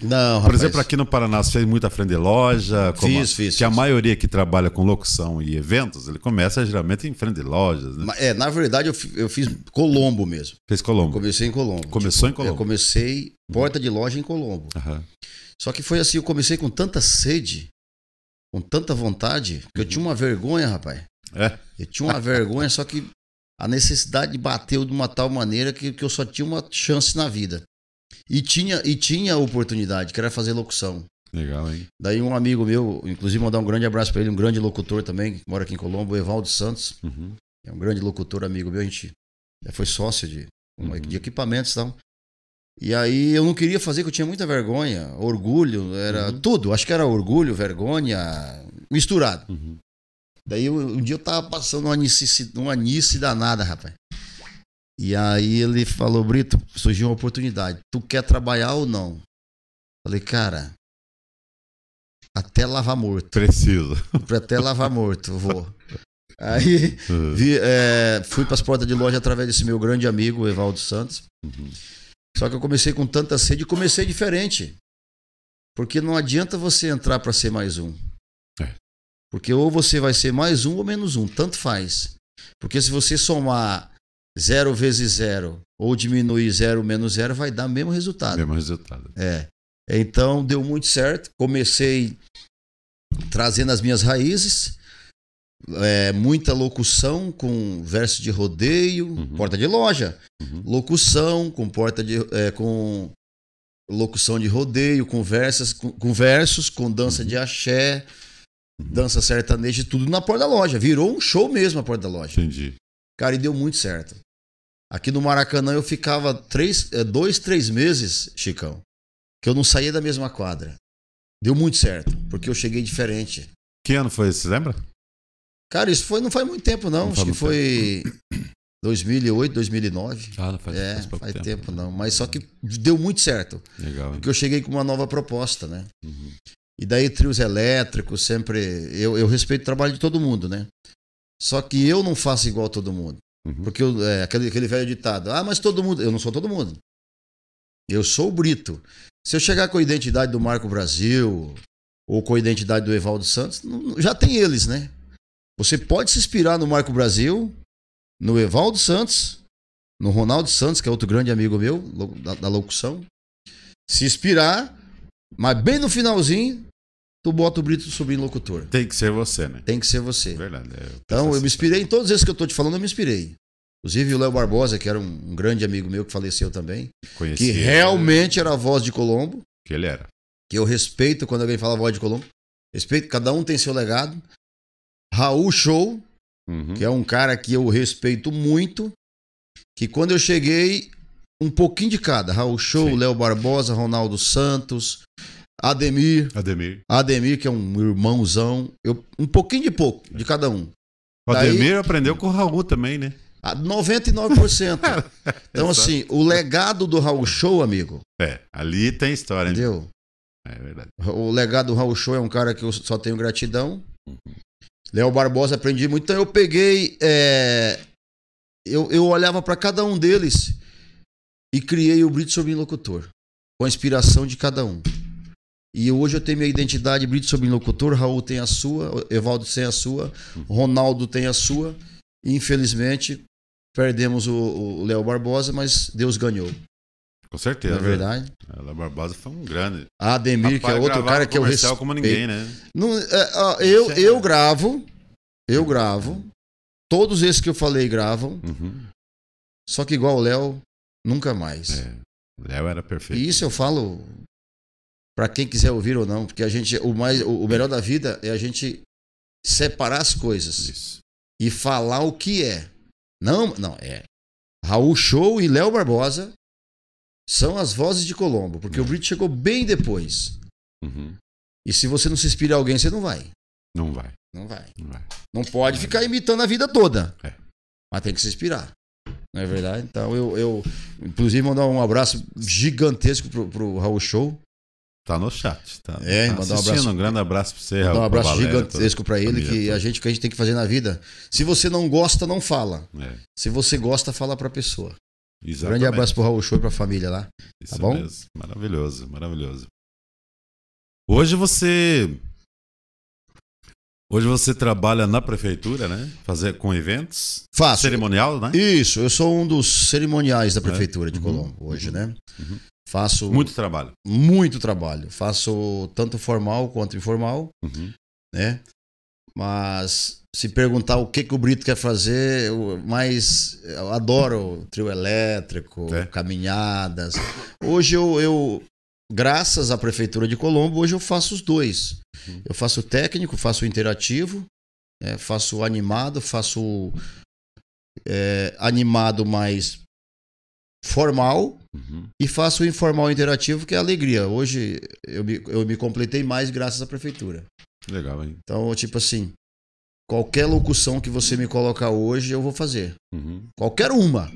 não, Por exemplo, aqui no Paraná você fez muita frente de loja. fiz, fiz. Que a maioria que trabalha com locução e eventos, ele começa geralmente em frente de lojas, né? É, na verdade eu, eu fiz Colombo mesmo. Fez Colombo. Comecei em Colombo. Começou tipo, em Colombo. Eu é, comecei porta de loja em Colombo. Uhum. Só que foi assim, eu comecei com tanta sede, com tanta vontade, que eu uhum. tinha uma vergonha, rapaz. É? Eu tinha uma vergonha, só que a necessidade bateu de uma tal maneira que, que eu só tinha uma chance na vida. E tinha, e tinha oportunidade, que era fazer locução. Legal, hein? Daí um amigo meu, inclusive mandar um grande abraço para ele, um grande locutor também, que mora aqui em Colombo, o Evaldo Santos. Uhum. É um grande locutor, amigo meu, a gente foi sócio de, uhum. de equipamentos e então. tal. E aí eu não queria fazer, porque eu tinha muita vergonha, orgulho, era uhum. tudo. Acho que era orgulho, vergonha, misturado. Uhum. Daí um dia eu tava passando uma nice, uma danada, rapaz. E aí ele falou, Brito, surgiu uma oportunidade. Tu quer trabalhar ou não? Falei, cara, até lavar morto. Preciso. Até lavar morto, vou. Aí uhum. vi, é, fui para as portas de loja através desse meu grande amigo, Evaldo Santos. Uhum. Só que eu comecei com tanta sede e comecei diferente. Porque não adianta você entrar para ser mais um. É. Porque ou você vai ser mais um ou menos um, tanto faz. Porque se você somar Zero vezes zero ou diminuir zero menos zero vai dar o mesmo resultado. Mesmo resultado. É. Então deu muito certo. Comecei trazendo as minhas raízes, é, muita locução com verso de rodeio, uhum. porta de loja, uhum. locução com porta de é, com locução de rodeio, conversas com, com versos, com dança uhum. de axé, uhum. dança sertaneja, tudo na porta da loja. Virou um show mesmo a porta da loja. Entendi. Cara, e deu muito certo. Aqui no Maracanã eu ficava três, eh, dois, três meses, Chicão, que eu não saía da mesma quadra. Deu muito certo, porque eu cheguei diferente. Que ano foi esse, você lembra? Cara, isso foi, não faz muito tempo, não. não Acho que foi tempo. 2008, 2009. Ah, não faz, é, faz pouco faz tempo. tempo né? não. Mas só que deu muito certo. Legal. Hein? Porque eu cheguei com uma nova proposta, né? Uhum. E daí trios elétricos, sempre. Eu, eu respeito o trabalho de todo mundo, né? Só que eu não faço igual a todo mundo. Uhum. Porque eu, é, aquele, aquele velho ditado: ah, mas todo mundo. Eu não sou todo mundo. Eu sou o Brito. Se eu chegar com a identidade do Marco Brasil ou com a identidade do Evaldo Santos, não, já tem eles, né? Você pode se inspirar no Marco Brasil, no Evaldo Santos, no Ronaldo Santos, que é outro grande amigo meu da, da locução. Se inspirar, mas bem no finalzinho, tu bota o Brito subindo locutor. Tem que ser você, né? Tem que ser você. Verdade. É eu então, tá eu me inspirei em todos esses que eu tô te falando, eu me inspirei. Inclusive o Léo Barbosa, que era um, grande amigo meu que faleceu também, Conheci, que realmente era a voz de Colombo. Que ele era. Que eu respeito quando alguém fala voz de Colombo. Respeito, cada um tem seu legado. Raul Show, uhum. que é um cara que eu respeito muito, que quando eu cheguei, um pouquinho de cada. Raul Show, Léo Barbosa, Ronaldo Santos, Ademir. Ademir. Ademir, que é um irmãozão. Eu, um pouquinho de pouco, de cada um. O Daí, Ademir aprendeu com o Raul também, né? 99%. Ah, então, assim, o legado do Raul Show, amigo. É, ali tem história, né? Entendeu? Né? É verdade. O legado do Raul Show é um cara que eu só tenho gratidão. Léo Barbosa aprendi muito. Então eu peguei. É... Eu, eu olhava para cada um deles e criei o Brito Sobrinho Locutor. Com a inspiração de cada um. E hoje eu tenho minha identidade, Brito Sobrelocutor, Raul tem a sua, Evaldo tem a sua, Ronaldo tem a sua. E, infelizmente, perdemos o Léo Barbosa, mas Deus ganhou. Com certeza. Na é verdade. É, Léo Barbosa foi um grande. Ah, Ademir, Rapaz, que é outro cara que eu respeito. como ninguém, né? É, eu, eu gravo, eu gravo. Todos esses que eu falei gravam. Uhum. Só que igual o Léo, nunca mais. É. Léo era perfeito. E isso eu falo para quem quiser ouvir ou não, porque a gente o mais o melhor da vida é a gente separar as coisas Isso. e falar o que é. Não, não é. Raul Show e Léo Barbosa são as vozes de Colombo, porque uhum. o Brit chegou bem depois. Uhum. E se você não se inspira em alguém, você não vai. Não vai. Não vai. Não, vai. não pode não ficar vai. imitando a vida toda. É. Mas tem que se inspirar. Não é verdade? Então eu, eu inclusive mandar um abraço gigantesco pro, pro Raul Show Tá no chat, tá? É, tá mandar um abraço. Um grande abraço pra você, Raul. um abraço Valéria, gigantesco para ele, família, que a tá? gente que a gente tem que fazer na vida. Se você não gosta, não fala. É. Se você gosta, fala pra pessoa. Exatamente. Um grande abraço pro Raul Show e pra família lá. Tá Isso tá bom? Mesmo. Maravilhoso, maravilhoso. Hoje você. Hoje você trabalha na prefeitura, né? Fazer com eventos. Faço. Cerimonial, né? Isso, eu sou um dos cerimoniais da é. prefeitura é. de uhum. Colombo uhum. hoje, né? Uhum. Faço muito trabalho. Muito trabalho. Faço tanto formal quanto informal, uhum. né? Mas se perguntar o que, que o Brito quer fazer, eu mais eu adoro trio elétrico, é. caminhadas. Hoje eu, eu, graças à prefeitura de Colombo, hoje eu faço os dois. Uhum. Eu faço técnico, faço interativo, é, faço animado, faço é, animado mais formal uhum. e faço o informal interativo, que é a alegria. Hoje eu me, eu me completei mais graças à prefeitura. Legal, hein? Então, tipo assim, qualquer locução que você me colocar hoje, eu vou fazer. Uhum. Qualquer uma.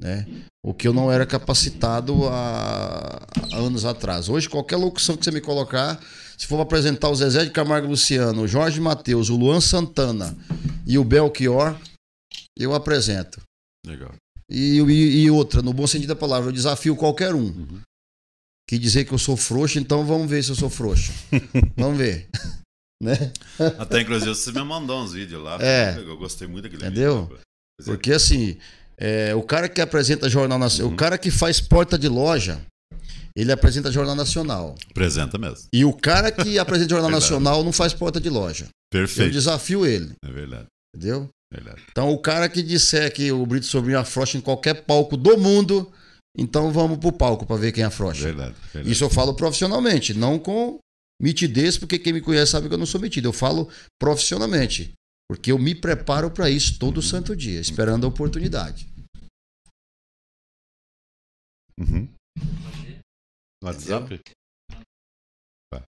Né? O que eu não era capacitado há anos atrás. Hoje, qualquer locução que você me colocar, se for apresentar o Zezé de Camargo Luciano, o Jorge Matheus, o Luan Santana e o Belchior, eu apresento. Legal. E, e, e, outra, no bom sentido da palavra, eu desafio qualquer um. Uhum. Que dizer que eu sou frouxo, então vamos ver se eu sou frouxo. vamos ver. né? Até inclusive você me mandou uns vídeos lá. É. Né? Eu gostei muito daquele Entendeu? Vídeo, Porque assim, é, o cara que apresenta jornal nacional, uhum. o cara que faz porta de loja, ele apresenta jornal nacional. Apresenta mesmo. E o cara que apresenta jornal é nacional não faz porta de loja. Perfeito. Eu desafio ele. É verdade. Entendeu? Verdade. Então, o cara que disser que o Brito Sobrinho afrocha em qualquer palco do mundo, então vamos pro palco para ver quem afrocha. Verdade, verdade. Isso eu falo profissionalmente, não com mitidez, porque quem me conhece sabe que eu não sou metido. Eu falo profissionalmente, porque eu me preparo para isso todo uhum. santo dia, esperando a oportunidade. Uhum. WhatsApp? Tá.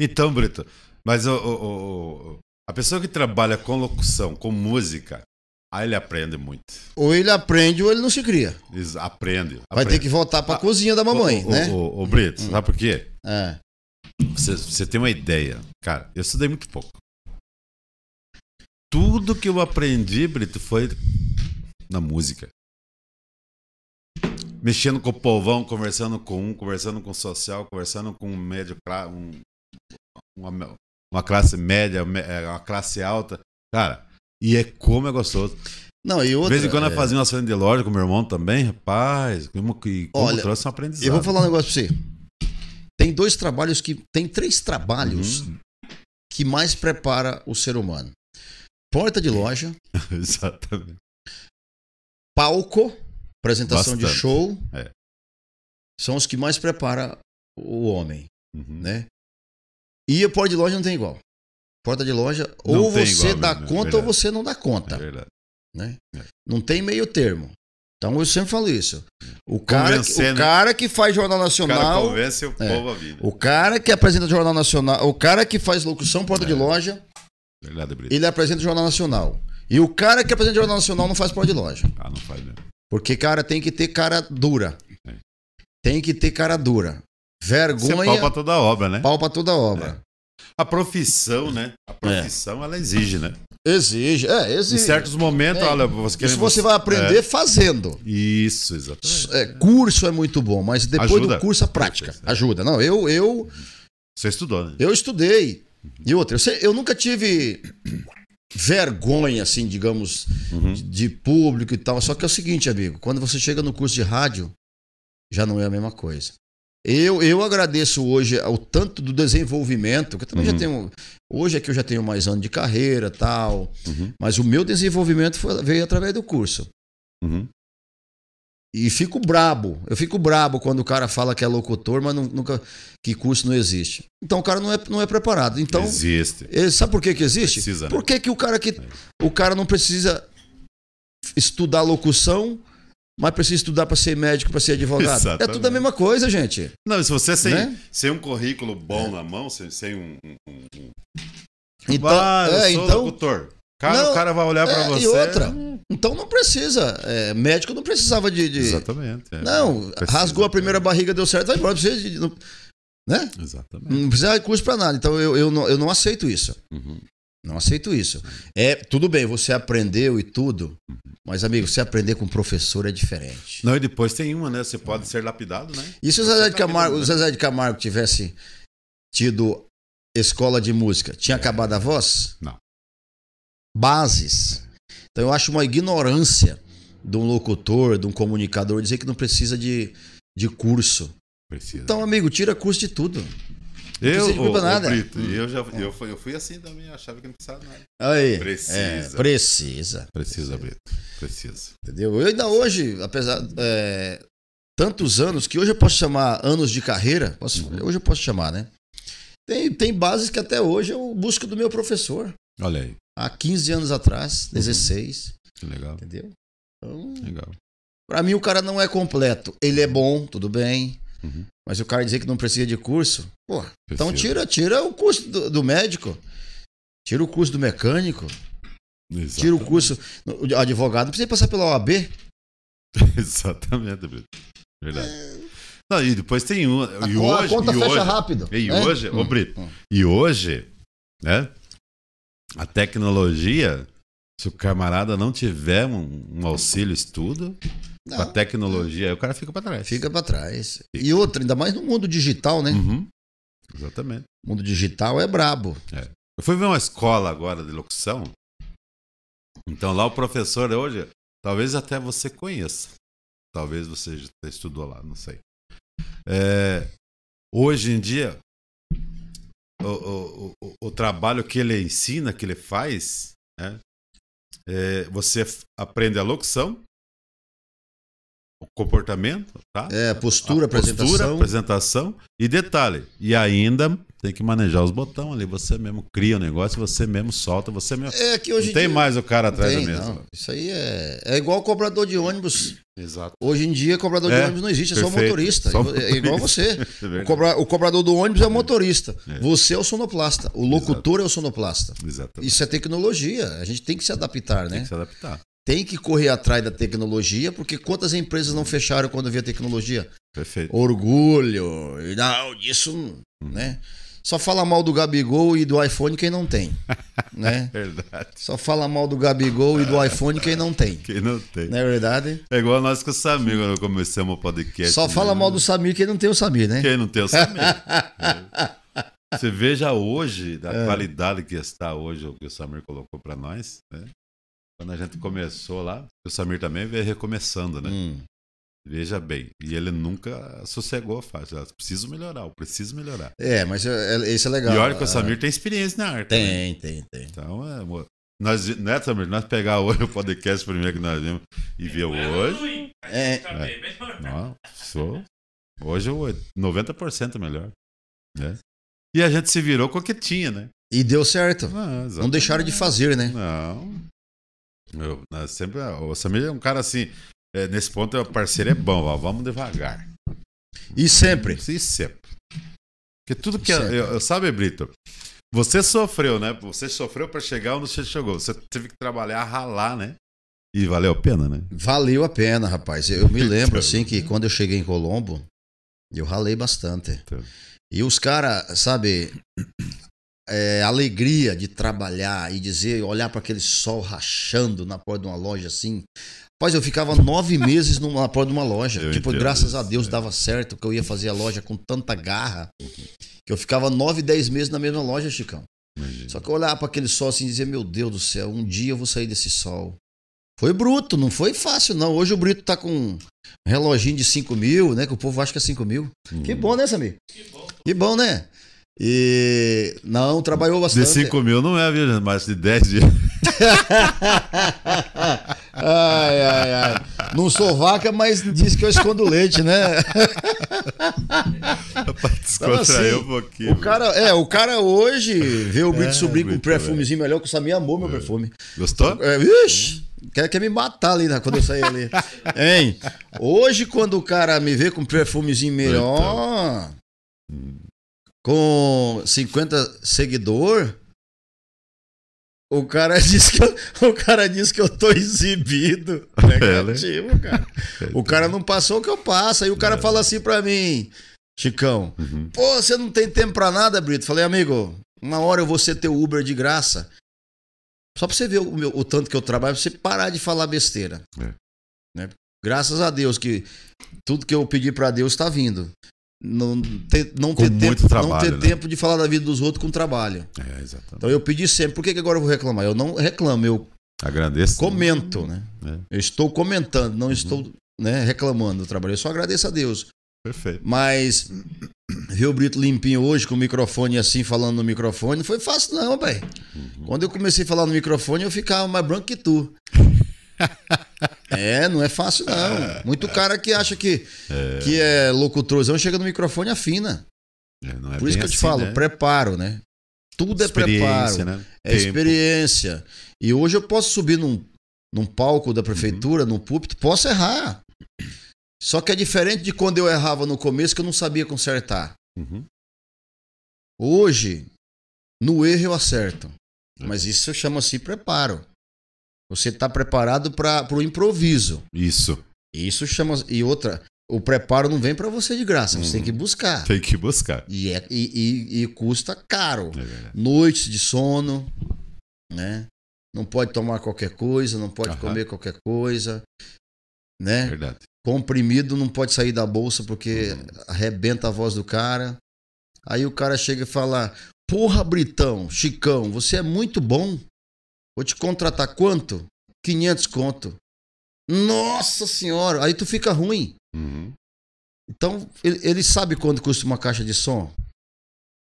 Então, Brito, mas o, o, o, a pessoa que trabalha com locução, com música, aí ele aprende muito. Ou ele aprende ou ele não se cria. Isso, aprende. Vai ter que voltar para a ah, cozinha da mamãe, o, né? Ô, Brito, sabe por quê? É. Você, você tem uma ideia. Cara, eu estudei muito pouco. Tudo que eu aprendi, Brito, foi na música mexendo com o povão, conversando com um, conversando com o social, conversando com um médio, um, um, uma classe média, é, uma classe alta. Cara, e é como é gostoso. Não, e outra, de vez em quando é... eu fazia uma cena de loja com meu irmão também, rapaz, como, que, como trouxe um aprendizado. Eu vou falar um negócio pra você. Tem dois trabalhos que. Tem três trabalhos uhum. que mais prepara o ser humano: porta de loja. Exatamente. Palco, apresentação Bastante. de show. É. São os que mais prepara o homem. Uhum. Né? E a porta de loja não tem igual. Porta de loja, não ou você igual, né? dá mesmo, é conta é ou você não dá conta. É verdade. Né? É. Não tem meio termo. Então eu sempre falo isso. O cara, o né? cara que faz Jornal Nacional. O convence o é. povo a vida. O cara que apresenta Jornal Nacional. O cara que faz locução porta de é. loja. Verdade, ele apresenta Jornal Nacional. E o cara que apresenta Jornal Nacional não faz porta de loja. Ah, não faz mesmo. Né? Porque, cara, tem que ter cara dura. Tem que ter cara dura. Vergonha. Você pau pra toda obra, né? Pau pra toda obra. É. A profissão, né? A é. profissão, é. ela exige, né? Exige, é, exige. Em certos momentos, é. olha, você Isso você vai aprender é. fazendo. Isso, exatamente. É, curso é muito bom, mas depois Ajuda. do curso a prática. Ajuda. Não, eu. eu você estudou, né? Eu estudei. E outra, eu, eu nunca tive vergonha, assim, digamos, uhum. de, de público e tal. Só que é o seguinte, amigo, quando você chega no curso de rádio, já não é a mesma coisa. Eu, eu agradeço hoje o tanto do desenvolvimento, que eu também uhum. já tenho. Hoje é que eu já tenho mais anos de carreira tal. Uhum. Mas o meu desenvolvimento foi, veio através do curso. Uhum. E fico brabo. Eu fico brabo quando o cara fala que é locutor, mas nunca que curso não existe. Então o cara não é, não é preparado. Então existe. Ele, é, sabe por que, que existe? Precisa, né? Por que, que o cara que é. o cara não precisa estudar locução mas precisa estudar para ser médico, para ser advogado. Exatamente. É tudo a mesma coisa, gente. Não, se você sem, né? sem um currículo bom é. na mão, sem, sem um, um, um, Então, ah, é, então... locutor. Cara, não, o cara vai olhar para é, você. E outra. Então não precisa. É, médico não precisava de. de... Exatamente. É, não, precisa, rasgou a primeira é. barriga, deu certo, vai embora. Não precisa de. Não, né? Exatamente. Não precisa de curso para nada. Então eu, eu, não, eu não aceito isso. Uhum. Não aceito isso. É, tudo bem, você aprendeu e tudo, mas, amigo, você aprender com professor é diferente. Não, e depois tem uma, né? Você pode é. ser lapidado, né? E se o Zezé, tá de Camargo, né? o Zezé de Camargo tivesse tido escola de música, tinha é. acabado a voz? Não. Bases. Então eu acho uma ignorância de um locutor, de um comunicador dizer que não precisa de, de curso. Precisa. Então, amigo, tira curso de tudo. Eu, não precisa de nada. Brito, hum. eu, já, eu, fui, eu fui assim também, achava que não precisava nada. Aí, é, precisa. É, precisa. precisa. Brito. Precisa. Entendeu? Eu ainda hoje, apesar. É, tantos anos, que hoje eu posso chamar anos de carreira, posso, uhum. hoje eu posso chamar, né? Tem, tem bases que até hoje eu busco do meu professor. Olha aí. Há 15 anos atrás, 16. Uhum. legal. Entendeu? Então, legal. Pra mim, o cara não é completo. Ele é bom, tudo bem. Uhum. Mas o cara dizer que não precisa de curso, pô, então tira, tira o curso do, do médico, tira o curso do mecânico, Exatamente. tira o curso. do advogado não precisa passar pela OAB. Exatamente, Brito. Verdade. É... Não, e depois tem um. A, e hoje, conta e fecha hoje, rápido. E né? hoje, hum, ô Brito, hum. e hoje, né? A tecnologia se o camarada não tiver um, um auxílio estudo, com a tecnologia, aí o cara fica para trás. Fica para trás. E outra, ainda mais no mundo digital, né? Uhum. Exatamente. O mundo digital é brabo. É. Eu fui ver uma escola agora de locução. Então lá o professor é hoje, talvez até você conheça. Talvez você já estudou lá, não sei. É, hoje em dia, o, o, o, o, trabalho que ele ensina, que ele faz, né? É, você aprende a locução, o comportamento, tá? É, postura, a apresentação. Postura, apresentação e detalhe. E ainda tem que manejar os botões ali, você mesmo cria o negócio, você mesmo solta, você mesmo. É que hoje não tem dia... mais o cara atrás tem, da mesa. Não. Isso aí é, é igual cobrador de ônibus. Exato. Hoje em dia, cobrador é, de ônibus não existe, é perfeito. só motorista. Só motorista. É igual você. É o, cobra... o, cobrador do ônibus é o é. motorista. É. Você é o sonoplasta. O locutor Exato. é o sonoplasta. Exato. Isso é tecnologia. A gente tem que se adaptar, né? Tem que se adaptar tem que correr atrás da tecnologia, porque quantas empresas não fecharam quando havia tecnologia? Perfeito. Orgulho, não, isso, hum. né? Só fala mal do Gabigol e do iPhone quem não tem. Né? verdade. Só fala mal do Gabigol e do é. iPhone quem não tem. Quem não tem. Não é verdade? É igual nós com o Samir quando começamos o podcast. Só né? fala mal do Samir quem não tem o Samir, né? Quem não tem o Samir. Você veja hoje, da é. qualidade que está hoje, o que o Samir colocou para nós, né? Quando a gente começou lá, o Samir também veio recomeçando, né? Hum. Veja bem, e ele nunca sossegou fácil. Preciso melhorar, eu preciso melhorar. É, mas isso é, é, é legal. E olha que o ah. Samir tem experiência na arte. Tem, né? tem, tem. Então, é, amor. Nós, né, Samir? Nós pegar hoje o podcast primeiro que nós vimos e ver é hoje. É. é. Tá não, sou. Hoje eu 90% melhor. Né? E a gente se virou com o que tinha, né? E deu certo. Ah, não, não deixaram de fazer, né? Não. Eu, né, sempre, o Samir é um cara assim. É, nesse ponto, o parceiro é bom, ó, vamos devagar. E sempre. E sempre. Porque tudo que. Eu, eu, sabe, Brito? Você sofreu, né? Você sofreu para chegar onde você chegou. Você teve que trabalhar, ralar, né? E valeu a pena, né? Valeu a pena, rapaz. Eu me lembro, então, assim, que né? quando eu cheguei em Colombo, eu ralei bastante. Então. E os caras, sabe, é, alegria de trabalhar e dizer, olhar para aquele sol rachando na porta de uma loja assim. Rapaz, eu ficava nove meses numa, na porta de uma loja. Eu tipo, graças a Deus é. dava certo que eu ia fazer a loja com tanta garra uhum. que eu ficava nove, dez meses na mesma loja, Chicão. Imagina. Só que eu olhava para aquele sol assim e dizia, meu Deus do céu, um dia eu vou sair desse sol. Foi bruto, não foi fácil, não. Hoje o Brito tá com um reloginho de 5 mil, né? Que o povo acha que é 5 mil. Hum. Que bom, né, Samir? Que bom. Que bom, né? E não, trabalhou bastante. De 5 mil não é, viu, mas de 10 dias. ai, ai, ai. Não sou vaca, mas diz que eu escondo leite, né? Rapaz, descontraiu então, assim, um pouquinho. O cara, é, o cara hoje vê o é, Brito é, com um perfumezinho é. melhor que o Samir amou meu é. perfume. Gostou? É, ixi, quer, quer me matar ali né, quando eu sair ali. hein? Hoje, quando o cara me vê com um perfumezinho melhor. Então. Hum com 50 seguidor, o cara disse que eu, o cara disse que eu tô exibido. É, né? Negativo, é, cara. O cara não passou o que eu passo. Aí o cara é. fala assim pra mim, Chicão, uhum. pô, você não tem tempo pra nada, Brito. Falei, amigo, uma hora eu vou ser teu Uber de graça. Só pra você ver o, meu, o tanto que eu trabalho, pra você parar de falar besteira. É. Né? Graças a Deus que tudo que eu pedi para Deus tá vindo não ter, não ter, tempo, trabalho, não ter né? tempo de falar da vida dos outros com trabalho. É, então eu pedi sempre, por que, que agora eu vou reclamar? Eu não reclamo, eu agradeço. Comento, né? É. Eu estou comentando, não uhum. estou né, reclamando do trabalho. Eu só agradeço a Deus. Perfeito. Mas o Brito limpinho hoje, com o microfone assim, falando no microfone, não foi fácil não, velho. Uhum. Quando eu comecei a falar no microfone, eu ficava mais branco que tu. É, não é fácil não. É, Muito é, cara que acha que é, que é locutorzão chega no microfone afina. É, é Por isso que eu te assim, falo, né? preparo, né? Tudo é preparo, né? é experiência. E hoje eu posso subir num, num palco da prefeitura, uhum. num púlpito, posso errar. Só que é diferente de quando eu errava no começo que eu não sabia consertar. Uhum. Hoje, no erro eu acerto. É. Mas isso chama-se assim preparo. Você está preparado para o improviso. Isso. Isso chama. E outra, o preparo não vem para você de graça, você hum, tem uhum. que buscar. Tem que buscar. E, é, e, e, e custa caro. É Noites de sono, né? Não pode tomar qualquer coisa, não pode Aham. comer qualquer coisa, né? Verdade. Comprimido não pode sair da bolsa porque uhum. arrebenta a voz do cara. Aí o cara chega e fala: Porra, Britão, Chicão, você é muito bom. Vou te contratar quanto? 500 conto. Nossa senhora, aí tu fica ruim. Uhum. Então, ele, ele, sabe quanto custa uma caixa de som?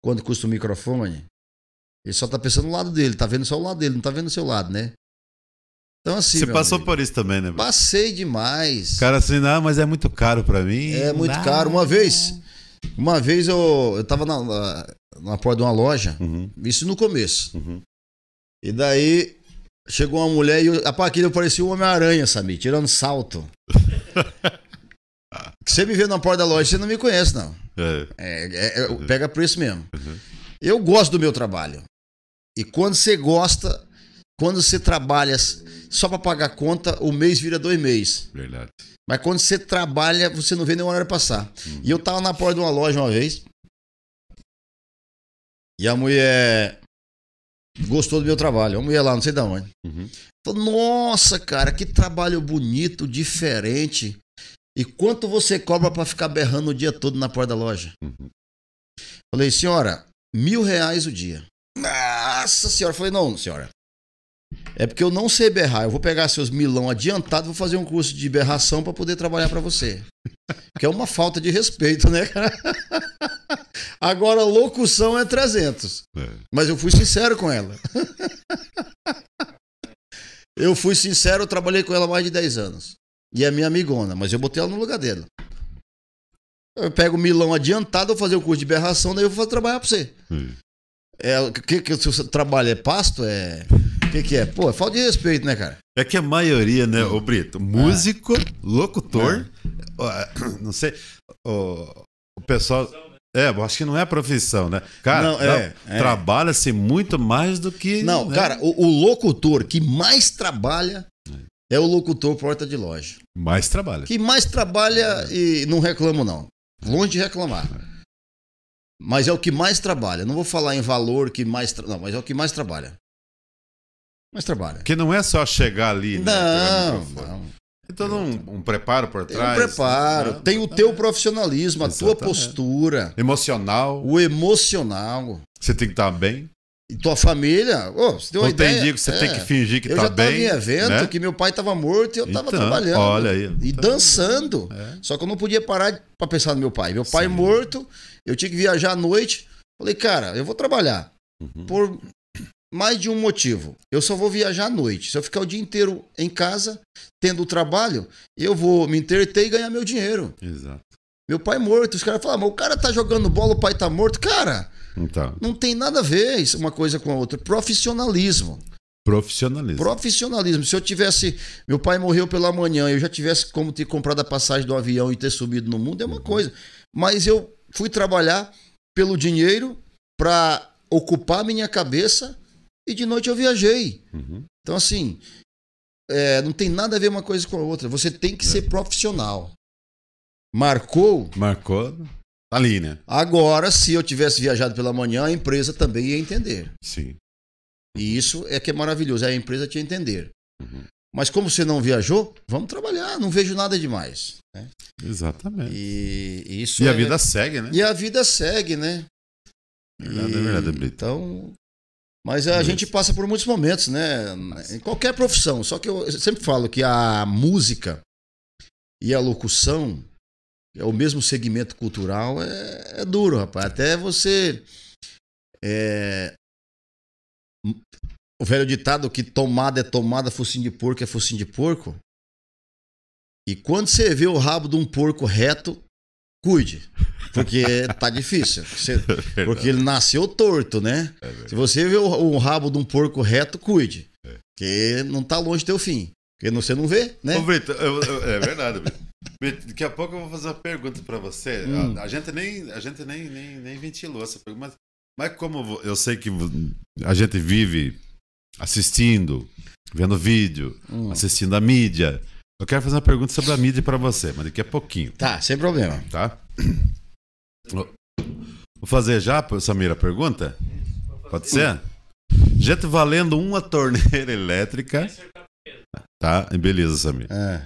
Quanto custa um microfone? Ele só tá pensando no lado dele, tá vendo só o lado dele, não tá vendo o seu lado, né? Então, assim. Você passou amigo, por isso também, né? Passei demais. O cara assim, não, mas é muito caro para mim. É muito não. caro. Uma vez, uma vez eu, eu tava na, na, na porta de uma loja, uhum. isso no começo. Uhum. E daí chegou uma mulher e a Paquita parecia o Homem-Aranha, sabe? Tirando salto. você me vê na porta da loja, você não me conhece, não. É. é, é, é pega mesmo. Uhum. Eu gosto do meu trabalho. E quando você gosta, quando você trabalha só para pagar conta, o mês vira dois meses. Verdade. Mas quando você trabalha, você não vê nenhuma hora passar. Uhum. E eu tava na porta de uma loja uma vez. E a mulher gostou do meu trabalho. Uma mulher lá, não sei de onde. Uhum. Falou, nossa, cara, que trabalho bonito, diferente. E quanto você cobra para ficar berrando o dia todo na porta da loja? Uhum. Falei, senhora, mil reais o dia. Nossa senhora. Falei, não, senhora. É porque eu não sei berrar. Eu vou pegar seus milão adiantado, vou fazer um curso de berração para poder trabalhar para você. Que é uma falta de respeito, né, cara? Agora, locução é 300. É. Mas eu fui sincero com ela. Eu fui sincero, eu trabalhei com ela mais de 10 anos. E é minha amigona, mas eu botei ela no lugar dela. Eu pego milão adiantado, vou fazer o curso de berração, daí eu vou trabalhar para você. É, o É, que, que, se você trabalha é pasto, é o que, que, é? Pô, é falta de respeito, né, cara? É que a maioria, né, hum. ô Brito? Músico, é. locutor, é. não sei. O, o pessoal. É, eu acho que não é profissão, né? Cara, não, é, é. trabalha-se muito mais do que. Não, né? cara, o, o, locutor que mais trabalha é. é o locutor porta de loja. Mais trabalha. Que mais trabalha e não reclamo, não. Longe de reclamar. Mas é o que mais trabalha. Não vou falar em valor que mais. Tra... Não, mas é o que mais trabalha. Mas trabalha. Que não é só chegar ali, né? Não, não. Então, um, um, preparo por é trás. Tem um preparo. Né? Tem o teu profissionalismo, Exatamente. a tua postura. Emocional. O emocional. Você tem que estar tá bem. E tua família, oh, você tem uma Não ideia? tem dia que você é. tem que é. fingir que eu tá já tava bem. Eu estava em evento né? que meu pai estava morto e eu estava então, trabalhando. Olha aí. E tá dançando. É. Só que eu não podia parar para pensar no meu pai. Meu pai Sim. morto, eu tinha que viajar à noite. Falei, cara, eu vou trabalhar. Uhum. Por mais de um motivo. Eu só vou viajar à noite. Se eu ficar o dia inteiro em casa, tendo trabalho, eu vou me entreter e ganhar meu dinheiro. Exato. Meu pai morto. Os caras falam, ah, mas o cara tá jogando bola, o pai tá morto. Cara, então. não tem nada a ver isso, uma coisa com a outra. Profissionalismo. Profissionalismo. Profissionalismo. Se eu tivesse. Meu pai morreu pela manhã, eu já tivesse como ter comprado a passagem do avião e ter subido no mundo, é uma uhum. coisa. Mas eu fui trabalhar pelo dinheiro para ocupar minha cabeça e de noite eu viajei. Uhum. Então, assim, é, não tem nada a ver uma coisa com a outra. Você tem que é. ser profissional. Marcou? Marcou. Tá ali, né? Agora, se eu tivesse viajado pela manhã, a empresa também ia entender. Sim. E isso é que é maravilhoso, é a empresa te entender. Uhum. Mas como você não viajou, vamos trabalhar, não vejo nada demais. Né? Exatamente. E, isso e é... a vida segue, né? E a vida segue, né? Verdade, e... É verdade, Brito. Então, mas a gente passa por muitos momentos, né? Em qualquer profissão. Só que eu sempre falo que a música e a locução, é o mesmo segmento cultural, é, é duro, rapaz. Até você. É, o velho ditado que tomada é tomada, focinho de porco é focinho de porco. E quando você vê o rabo de um porco reto, cuide. Porque tá difícil. Você, é porque ele nasceu torto, né? É Se você vê o, o, rabo de um porco reto, cuide. É. Porque não tá longe do teu fim. Porque você não vê, né? Ô, Brito, eu, eu, é verdade, Brito. Daqui a pouco eu vou fazer uma pergunta para você. Hum. A, a, gente, nem, a gente nem, nem, nem ventilou essa pergunta, mas, mas como eu sei que a gente vive assistindo, vendo vídeo, hum. assistindo a mídia, eu quero fazer uma pergunta sobre a mídia para você, mas daqui a pouquinho. Tá, sem problema. Tá? Vou fazer já, Samira, a pergunta? Pode ser? Gente valendo uma torneira elétrica. Tá, beleza, Samira. É.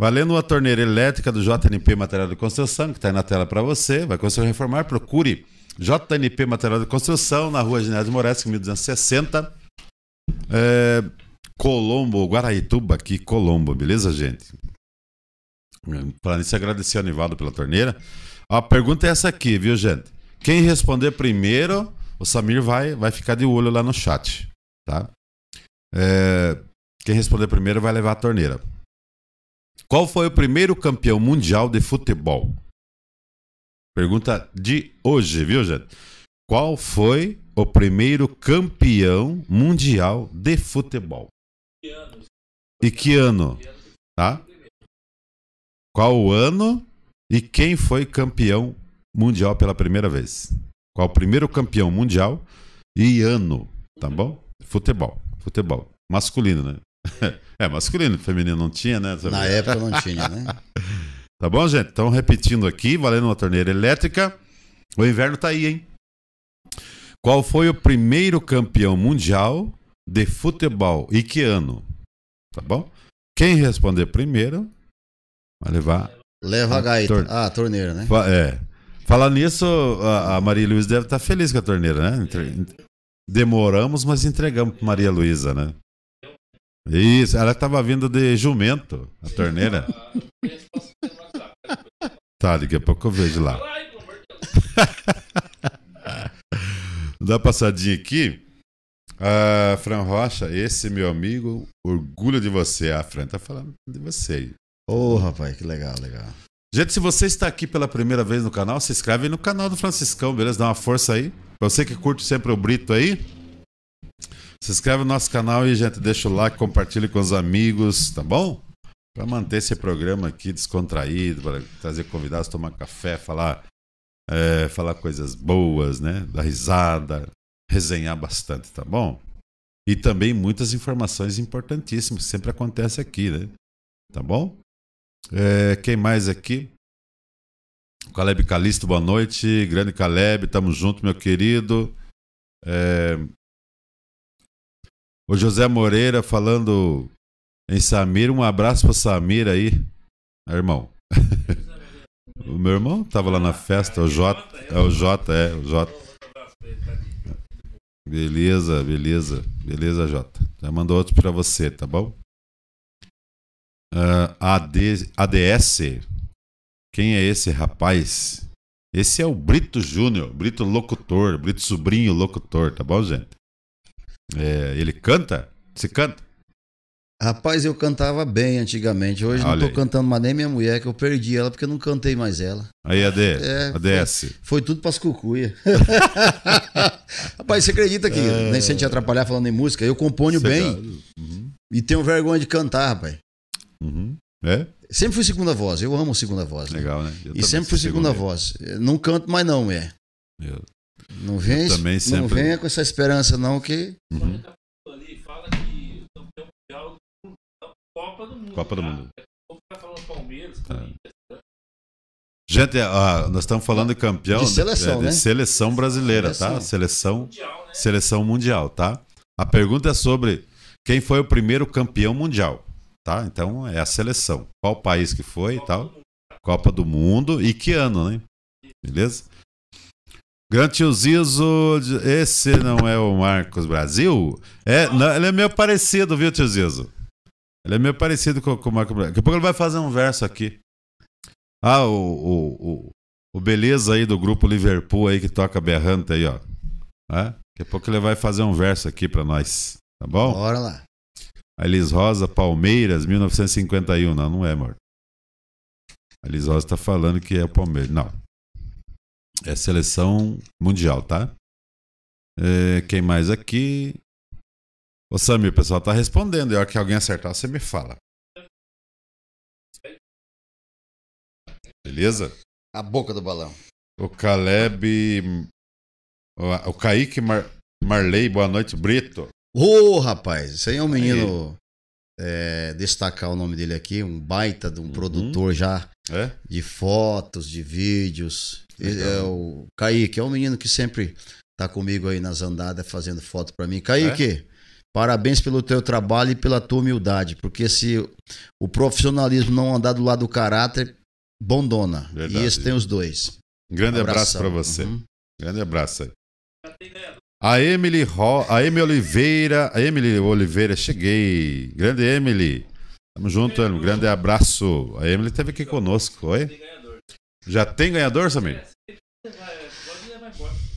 Valendo uma torneira elétrica do JNP Material de Construção, que está aí na tela para você. Vai construir reformar, procure JNP Material de Construção, na rua General de 1260. É, Colombo, Guaraituba aqui, Colombo, beleza, gente? Para se agradecer ao Nivaldo pela torneira. A pergunta é essa aqui, viu, gente? Quem responder primeiro, o Samir vai, vai ficar de olho lá no chat, tá? É, quem responder primeiro vai levar a torneira. Qual foi o primeiro campeão mundial de futebol? Pergunta de hoje, viu, gente? Qual foi o primeiro campeão mundial de futebol? E que ano? Tá? Qual o ano e quem foi campeão mundial pela primeira vez? Qual o primeiro campeão mundial e ano? Tá bom? Futebol. Futebol. Masculino, né? É, masculino, feminino não tinha, né? Na época não tinha, né? tá bom, gente? Então, repetindo aqui, valendo uma torneira elétrica. O inverno tá aí, hein? Qual foi o primeiro campeão mundial de futebol e que ano? Tá bom? Quem responder primeiro vai levar. Leva a, gaita. Tor... Ah, né? é. a torneira, né? É. Falar nisso, a Maria Luísa deve estar tá feliz com a torneira, né? Demoramos, mas entregamos para Maria Luísa, né? Isso, ela estava vindo de jumento, a torneira. tá, daqui a pouco eu vejo lá. Dá uma passadinha aqui. Ah, Fran Rocha, esse meu amigo, orgulho de você. A ah, Fran tá falando de você. Ô, oh, rapaz, que legal, legal. Gente, se você está aqui pela primeira vez no canal, se inscreve no canal do Franciscão, beleza? Dá uma força aí. Pra você que curte sempre o Brito aí, se inscreve no nosso canal e, gente, deixa o like, compartilha com os amigos, tá bom? Pra manter esse programa aqui descontraído, para trazer convidados, tomar café, falar, é, falar coisas boas, né? Dar risada, resenhar bastante, tá bom? E também muitas informações importantíssimas, sempre acontece aqui, né? Tá bom? É, quem mais aqui? Caleb Calisto, boa noite. Grande Caleb, tamo junto, meu querido. É... O José Moreira falando em Samir, um abraço para Samir aí, ah, irmão. o meu irmão tava lá na festa, o Jota, é o Jota, é, o Jota. Beleza, beleza. Beleza, Jota. Já mandou outro para você, tá bom? Uh, ah, AD, ADS. Quem é esse rapaz? Esse é o Brito Júnior, Brito locutor, Brito sobrinho locutor, tá bom, gente? É, ele canta? Se canta? Rapaz, eu cantava bem antigamente. Hoje Olha não tô aí. cantando mais nem minha mulher, que eu perdi ela porque eu não cantei mais ela. Aí, AD, é, ADS. Foi, foi tudo pras cucuias. Rapaz, você acredita que, é... nem sente atrapalhar falando em música, eu componho você bem tá- uhum. e tenho vergonha de cantar, rapaz. Uhum. É? Sempre fui segunda voz, eu amo segunda voz. Né? Legal, né? e sempre fui segunda, segunda voz. Não canto mais não, é. Eu... Não vem, não sempre... venha com essa esperança não que... Uhum. Copa do Mundo. É. Né? Gente, é, ah, nós estamos falando de campeão de seleção, é, de, de né? seleção brasileira, tá? seleção. tá? Seleção, mundial, né? seleção mundial, tá? A pergunta é sobre quem foi o primeiro campeão mundial, tá? Então é a seleção. Qual país que foi Copa e tal? Do Copa do Mundo e que ano, né? Beleza? tio Zizo, esse não é o Marcos Brasil? É, não, ele é meio parecido, viu, tio Zizo? Ele é meio parecido com, com o Marco Daqui a pouco ele vai fazer um verso aqui. Ah, o, o, o, o beleza aí do grupo Liverpool aí que toca berrante aí, ó. É? Daqui a pouco ele vai fazer um verso aqui pra nós. Tá bom? Bora lá. A Elis Rosa, Palmeiras, 1951. Não, não é, amor. A Elis Rosa tá falando que é o Palmeiras. Não. É seleção mundial, tá? É, quem mais aqui? Ô Sami, o pessoal tá respondendo. E a hora que alguém acertar, você me fala. Beleza? A boca do balão. O Caleb. O Kaique Mar... Marley, boa noite, Brito. Ô, oh, rapaz, isso aí é um menino. É, destacar o nome dele aqui, um baita de um uhum. produtor já é? de fotos, de vídeos. é o Kaique, é um menino que sempre tá comigo aí nas andadas fazendo foto para mim. Kaique, é? Parabéns pelo teu trabalho e pela tua humildade, porque se o profissionalismo não andar do lado do caráter, bondona. Verdade. E esse tem os dois. Grande um abraço para você. Uhum. Grande abraço A Emily, Ro... a Emily Oliveira, a Emily Oliveira, cheguei. Grande Emily. Tamo junto, Emily. Grande abraço. A Emily esteve aqui conosco, oi? Já tem ganhador, Samir?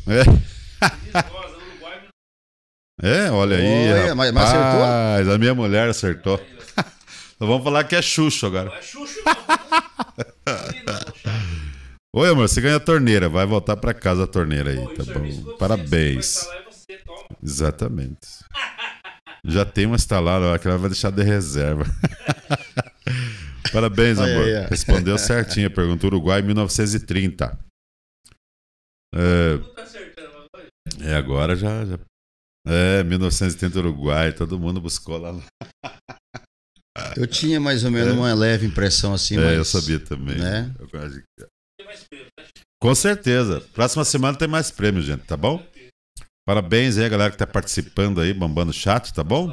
É. É, olha aí. Olha, rapaz, mas, acertou? A minha mulher acertou. então vamos falar que é Xuxo agora. É não é Xuxo, não. Oi, amor, você ganha a torneira. Vai voltar para casa a torneira aí, tá é bom? Parabéns. Exatamente. Já tem uma instalada, ó, que ela vai deixar de reserva. Parabéns, amor. Respondeu certinho a pergunta. Uruguai, 1930. É, tá é agora já, já é, 1970 Uruguai, todo mundo buscou lá. Eu tinha mais ou menos é. uma leve impressão assim, é, mas... eu sabia também. Né? Eu quase... É. Com certeza. Próxima semana tem mais prêmio, gente, tá bom? Parabéns aí a galera que tá participando aí, bombando chato, chat, tá bom?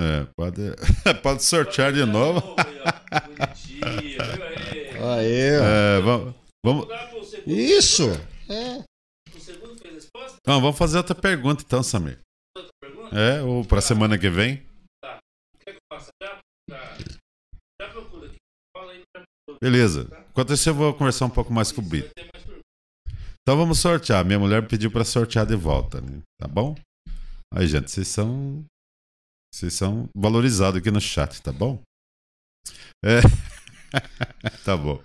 É, pode, pode sortear de novo. Aê, é, vamos, vamos... Isso! É. Então, vamos fazer outra pergunta então, Samir. Outra pergunta? É, ou pra tá. semana que vem? Tá. Quer que eu faça já? Tá. Já procura aqui. Fala aí pra Beleza. Tá? Enquanto isso, eu vou conversar um pouco mais com o Bito. Então vamos sortear. Minha mulher pediu para sortear de volta, né? Tá bom? Aí, gente, vocês são. Vocês são valorizados aqui no chat, tá bom? É. tá bom.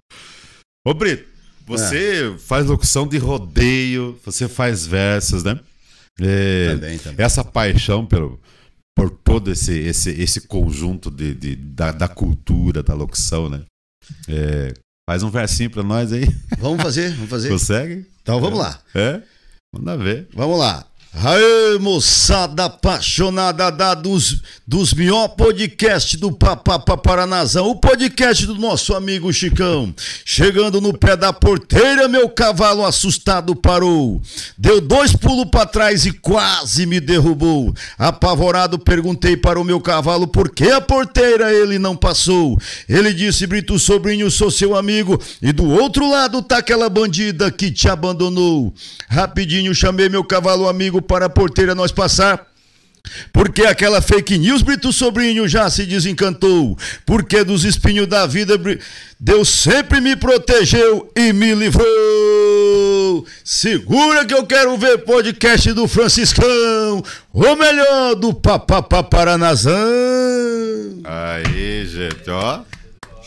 Ô, Brito, você é. faz locução de rodeio, você faz versos, né? É, também, também. Essa paixão pelo, por todo esse, esse, esse conjunto de, de da, da, cultura, da locução, né? É, faz um versinho pra nós aí. Vamos fazer, vamos fazer. Consegue? Então vamos lá. É? Manda ver. Vamos lá. Aê, moçada apaixonada da, dos, dos melhor podcast do Papapá Paranazão, o podcast do nosso amigo Chicão. Chegando no pé da porteira, meu cavalo assustado parou. Deu dois pulos para trás e quase me derrubou. Apavorado, perguntei para o meu cavalo por que a porteira ele não passou. Ele disse: Brito Sobrinho, sou seu amigo, e do outro lado tá aquela bandida que te abandonou. Rapidinho chamei meu cavalo amigo para a porteira nós passar. Porque aquela fake news, Brito Sobrinho, já se desencantou. Porque dos espinhos da vida, Deus sempre me protegeu e me livrou. Segura que eu quero ver podcast do Franciscão, ou melhor, do Papapá Paranazão. Aí, gente, ó.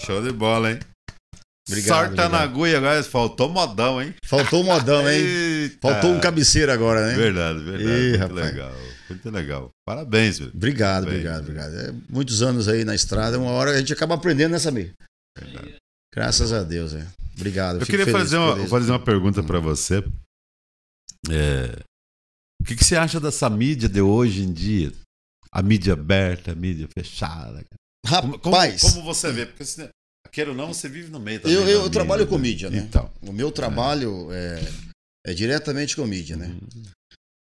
Show de bola, hein? sorte Sarta na agulha agora, faltou modão, hein? Faltou modão, hein? Eita. Faltou um cabeceira agora, né? Verdade, verdade. Ih, muito rapaz. legal, muito legal. Parabéns, velho. Obrigado, Parabéns, obrigado, obrigado. É, muitos anos aí na estrada, uma hora a gente acaba aprendendo, né, Samir? Verdade. Graças a Deus, é. Obrigado. Eu, queria fazer uma, fazer uma pergunta para você. É, o que, que, você acha dessa mídia de hoje em dia? A mídia aberta, a mídia fechada. Rapaz! Como, como, você vê? Porque assim, Quero ou não, você vive no meio também. Eu, eu trabalho com né? mídia, né? Então, o meu trabalho é, é, é diretamente com mídia, né? Uhum.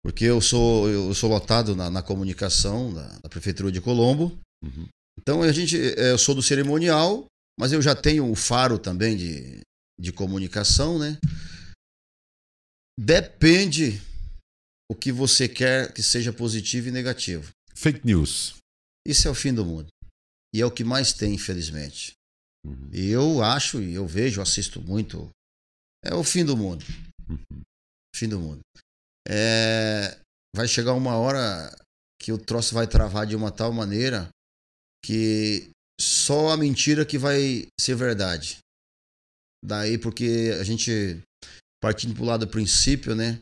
Porque eu sou, eu sou lotado na, na comunicação da, Prefeitura de Colombo. Uhum. Então a gente, é, eu sou do cerimonial, mas eu já tenho o faro também de, de comunicação, né? Depende o que você quer que seja positivo e negativo. Fake news. Isso é o fim do mundo. E é o que mais tem, infelizmente. Uhum. E eu acho, e eu vejo, assisto muito. É o fim do mundo. Uhum. Fim do mundo. É, vai chegar uma hora que o troço vai travar de uma tal maneira que só a mentira que vai ser verdade. Daí porque a gente partindo pro lado do princípio, né?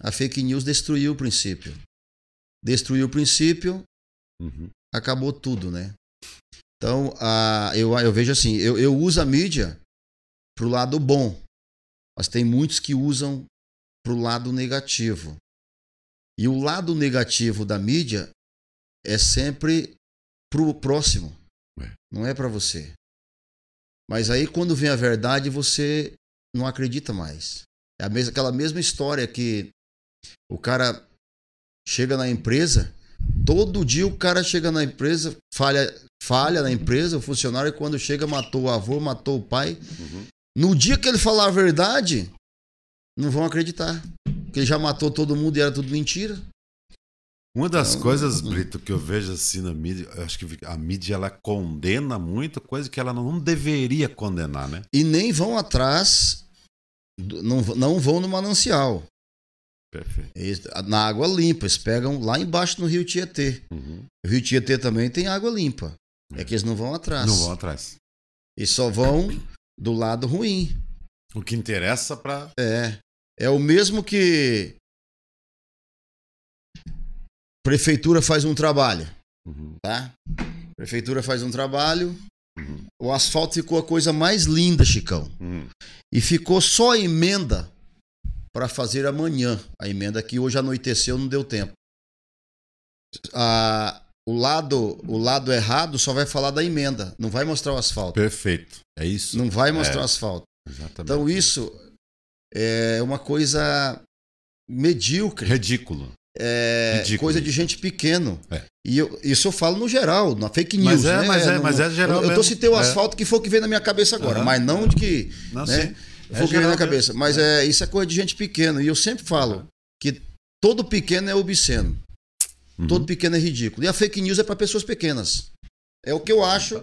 A fake news destruiu o princípio. Destruiu o princípio, uhum. acabou tudo, né? Então, eu, eu vejo assim, eu, eu uso a mídia pro lado bom, mas tem muitos que usam pro lado negativo. E o lado negativo da mídia é sempre pro próximo, é. não é para você. Mas aí quando vem a verdade, você não acredita mais. É a mesma, aquela mesma história que o cara chega na empresa, todo dia o cara chega na empresa, falha falha na empresa, o funcionário quando chega matou o avô, matou o pai. Uhum. No dia que ele falar a verdade, não vão acreditar. Porque ele já matou todo mundo e era tudo mentira. Uma das então, coisas, uhum. Brito, que eu vejo assim na mídia, acho que a mídia ela condena muito coisa que ela não deveria condenar, né? E nem vão atrás, não, não vão no manancial. Perfeito. na água limpa, eles pegam lá embaixo no Rio Tietê. Uhum. O Rio Tietê também tem água limpa. É que eles não vão atrás. Não vão atrás. E só vão do lado ruim. O que interessa para É. É o mesmo que prefeitura faz um trabalho, uhum. tá? Prefeitura faz um trabalho. Uhum. O asfalto ficou a coisa mais linda, Chicão. Uhum. E ficou só a emenda para fazer amanhã. A emenda que hoje anoiteceu não deu tempo. A, o lado, o lado errado só vai falar da emenda, não vai mostrar o asfalto. Perfeito. É isso. Não vai é. mostrar é. o asfalto. Exatamente. Então isso é uma coisa medíocre. Ridículo. É Ridículo. coisa de gente pequeno. É. E eu, isso eu falo no geral, na fake news. Mas é, né? mas é, no, mas é geral. Eu, eu tô citei o é. asfalto que foi o que veio na minha cabeça agora, uhum. mas não de que. Não, né? Foi é que veio na cabeça. Mas é. isso é coisa de gente pequeno. E eu sempre falo que todo pequeno é obsceno. Uhum. Todo pequeno é ridículo. E a fake news é para pessoas pequenas. É o que eu acho.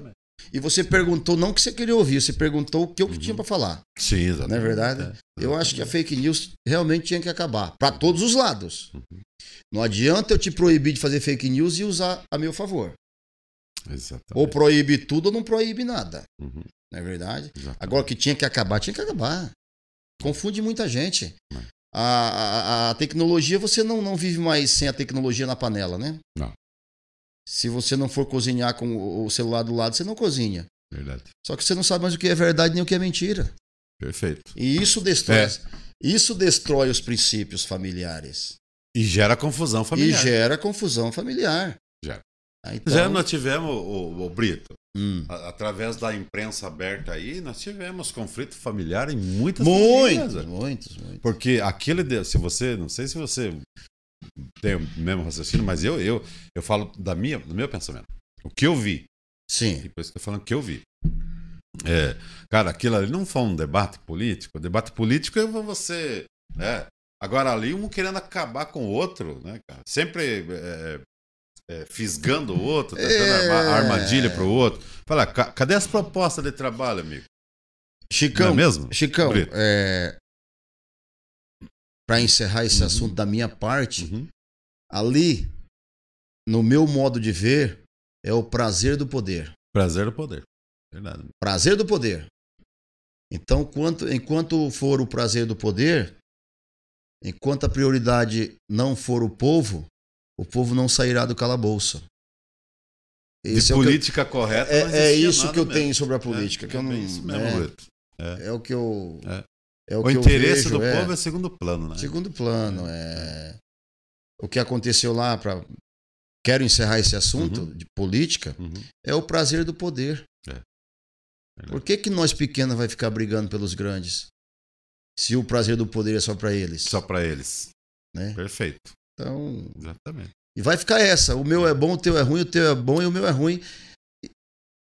E você perguntou não o que você queria ouvir, você perguntou o que eu uhum. tinha para falar. Sim, exatamente. Não é verdade? É, Eu acho que a fake news realmente tinha que acabar, para todos os lados. Uhum. Não adianta eu te proibir de fazer fake news e usar a meu favor. Exatamente. Ou proíbe tudo ou não proíbe nada. Uhum. Não é verdade? Exatamente. Agora que tinha que acabar, tinha que acabar. Confunde muita gente a, a, a, tecnologia, você não, não vive mais sem a tecnologia na panela, né? Não. Se você não for cozinhar com o celular do lado, você não cozinha. Verdade. Só que você não sabe mais o que é verdade nem o que é mentira. Perfeito. E isso destrói, é. isso destrói os princípios familiares. E gera confusão familiar. E gera confusão familiar. Ah, então... Já nós tivemos, o, o Brito, hum. a, através da imprensa aberta aí, nós tivemos conflito familiar em muitas muitos, famílias. Muitos, muitos. Porque aquele, de, se você, não sei se você tem o mesmo raciocínio, mas eu, eu, eu falo da minha, do meu pensamento. O que eu vi. Sim. E por isso que eu tô falando o que eu vi. É, cara, aquilo ali não foi um debate político. O debate político é você. Né? Agora ali, um querendo acabar com o outro, né, cara? Sempre é, é, fisgando o outro, tentando é... armadilha para o outro. Fala, cadê as propostas de trabalho, amigo? Chicão, Não é mesmo? Chicão, é... para encerrar esse uhum. assunto da minha parte, uhum. ali, no meu modo de ver, é o prazer do poder. Prazer do poder. Verdade. Prazer do poder. Então, quanto, enquanto for o prazer do poder, enquanto a prioridade não for o povo, o povo não sairá do calabouço. Esse de é política eu, correta. É, é isso que eu mesmo. tenho sobre a é, política. É, que eu é não, é, isso mesmo, é. é, é o que eu. É. o, o interesse vejo, do povo é segundo plano, né? Segundo plano, é. O que aconteceu lá, para quero encerrar esse assunto uhum. de política, uhum. é o prazer do poder. Por que, que nós pequenos vai ficar brigando pelos grandes? Se o prazer do poder é só para eles. Só para eles. Né? Perfeito. Então. Exatamente. E vai ficar essa. O meu é. é bom, o teu é ruim, o teu é bom e o meu é ruim.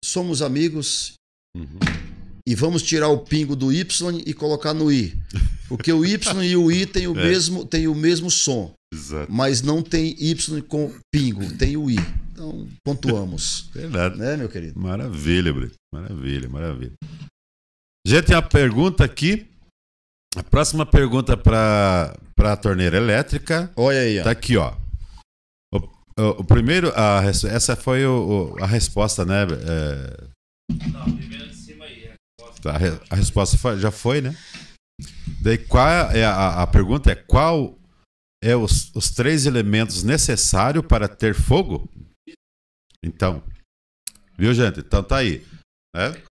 Somos amigos. Uhum. E vamos tirar o pingo do Y e colocar no I. Porque o Y e o I tem o, é. mesmo, tem o mesmo som. Exato. Mas não tem Y com pingo, tem o I. Então, pontuamos. Verdade. Né, meu querido? Maravilha, Brito. Maravilha, maravilha. Gente, tem pergunta aqui a próxima pergunta para a torneira elétrica. Olha aí, ó. Tá aqui, ó. O, o, o primeiro, a, essa foi o, a resposta, né? É... Não, primeiro de cima aí. A resposta, a resposta foi, já foi, né? Daí qual é a, a pergunta é qual é os, os três elementos necessários para ter fogo? Então, viu gente? Então tá aí. É?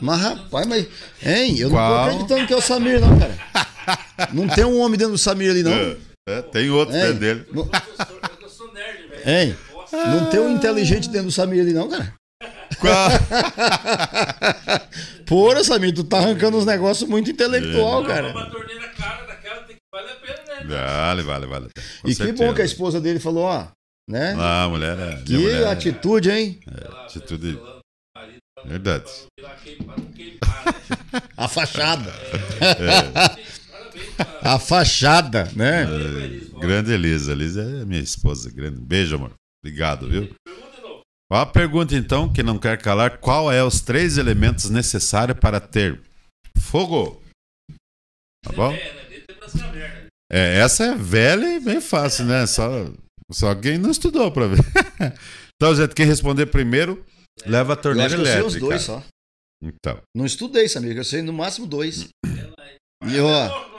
Mas rapaz, mas. Hein? Eu Qual? não tô acreditando que é o Samir, não, cara. não tem um homem dentro do Samir ali, não. É, é, tem outro hein? dentro dele. Eu sou nerd, velho. Hein? Não tem um inteligente dentro do Samir ali, não, cara. Qual? Porra, Samir, tu tá arrancando uns negócios muito intelectual, é. cara. Uma torneira cara daquela, tem que valer a pena, né? Vale, vale, vale. Com e certeza. que bom que a esposa dele falou, ó, né? Ah, mulher é. Que mulher, né? atitude, hein? É, atitude. Verdade. A fachada. É. A fachada, né? É, grande Elisa. Elisa é minha esposa. Grande. Beijo, amor. Obrigado, viu? A pergunta então, que não quer calar, qual é os três elementos necessários para ter fogo? Tá bom? É, essa é velha e bem fácil, né? Só, só quem não estudou para ver. então, gente, quem responder primeiro é. Leva a torneira eu elétrica. Eu sei os dois só. Então. Não estudei, Samir, eu sei no máximo dois. Hum. e ó.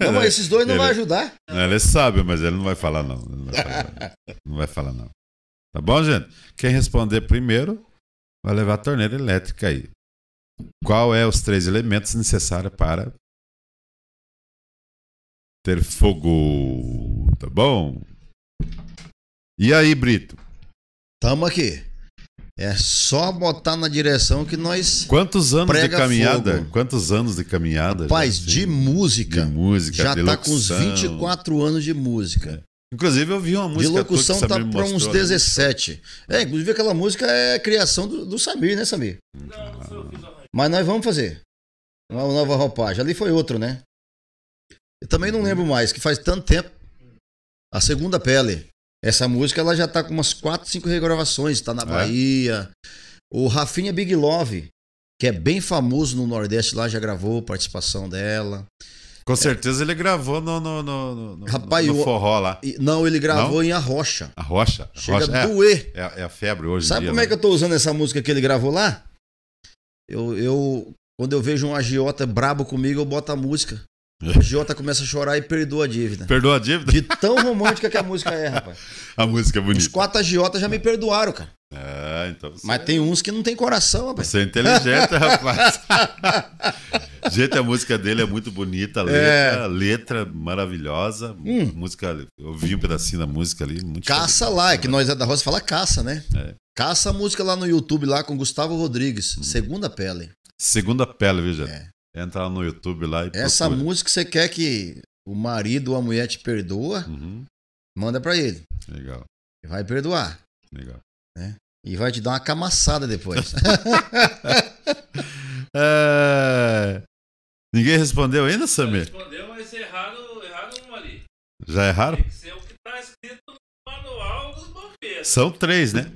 Não, esses dois não ele, vai ajudar. Ele sabe, mas ele não vai falar, não. não vai falar, não vai falar, não. Tá bom, gente? Quem responder primeiro vai levar a torneira elétrica aí. Qual é os três elementos necessários para ter fogo? Tá bom? E aí, Brito? Tamo aqui. É só botar na direção que nós. Quantos anos de caminhada? Fogo. Quantos anos de caminhada? Paz, de música. De música, Já de tá com uns 24 anos de música. Inclusive, eu vi uma música. De locução tá para uns 17. É, inclusive aquela música é criação do, do Samir, né, Samir? Ah. Mas nós vamos fazer. Uma nova roupagem. Ali foi outro, né? Eu também não uhum. lembro mais, que faz tanto tempo. A segunda pele. Essa música ela já tá com umas 4, 5 regravações, tá na é? Bahia. O Rafinha Big Love, que é bem famoso no Nordeste lá, já gravou participação dela. Com certeza é. ele gravou no, no, no, no, Rapaz, no forró lá. Não, ele gravou não? em Arrocha. Arrocha? Chega Rocha. a é. doer. É, é, a febre hoje Sabe dia, como é né? é que eu tô usando essa música que ele gravou lá? Eu, eu, quando eu vejo um agiota brabo comigo, eu boto a música. O Jota começa a chorar e perdoa a dívida. Perdoa a dívida? De tão romântica que a música é, rapaz. A música é bonita. Os quatro agiotas já me perdoaram, cara. É, então você... Mas é- tem uns que não tem coração, rapaz. Você é inteligente, rapaz. Gente, a música dele é muito bonita, a é. letra, é. letra maravilhosa. Hum. Música, eu vi um pedacinho da música ali. caça lá, é que né? nós é da Rosa fala caça, né? É. Caça a música lá no YouTube, lá com Gustavo Rodrigues, hum. Segunda Pele. Segunda Pele, veja. É entrar no YouTube lá e Essa procura. música você quer que o marido ou a mulher te perdoa, uhum. manda para ele. Legal. E Vai perdoar. Legal. Né? E vai te dar uma camaçada depois. é... Ninguém respondeu ainda, Samir? Respondeu, mas erraram, erraram um ali. Já erraram? Tem que ser o que tá escrito no manual dos bombeiros. São três, né?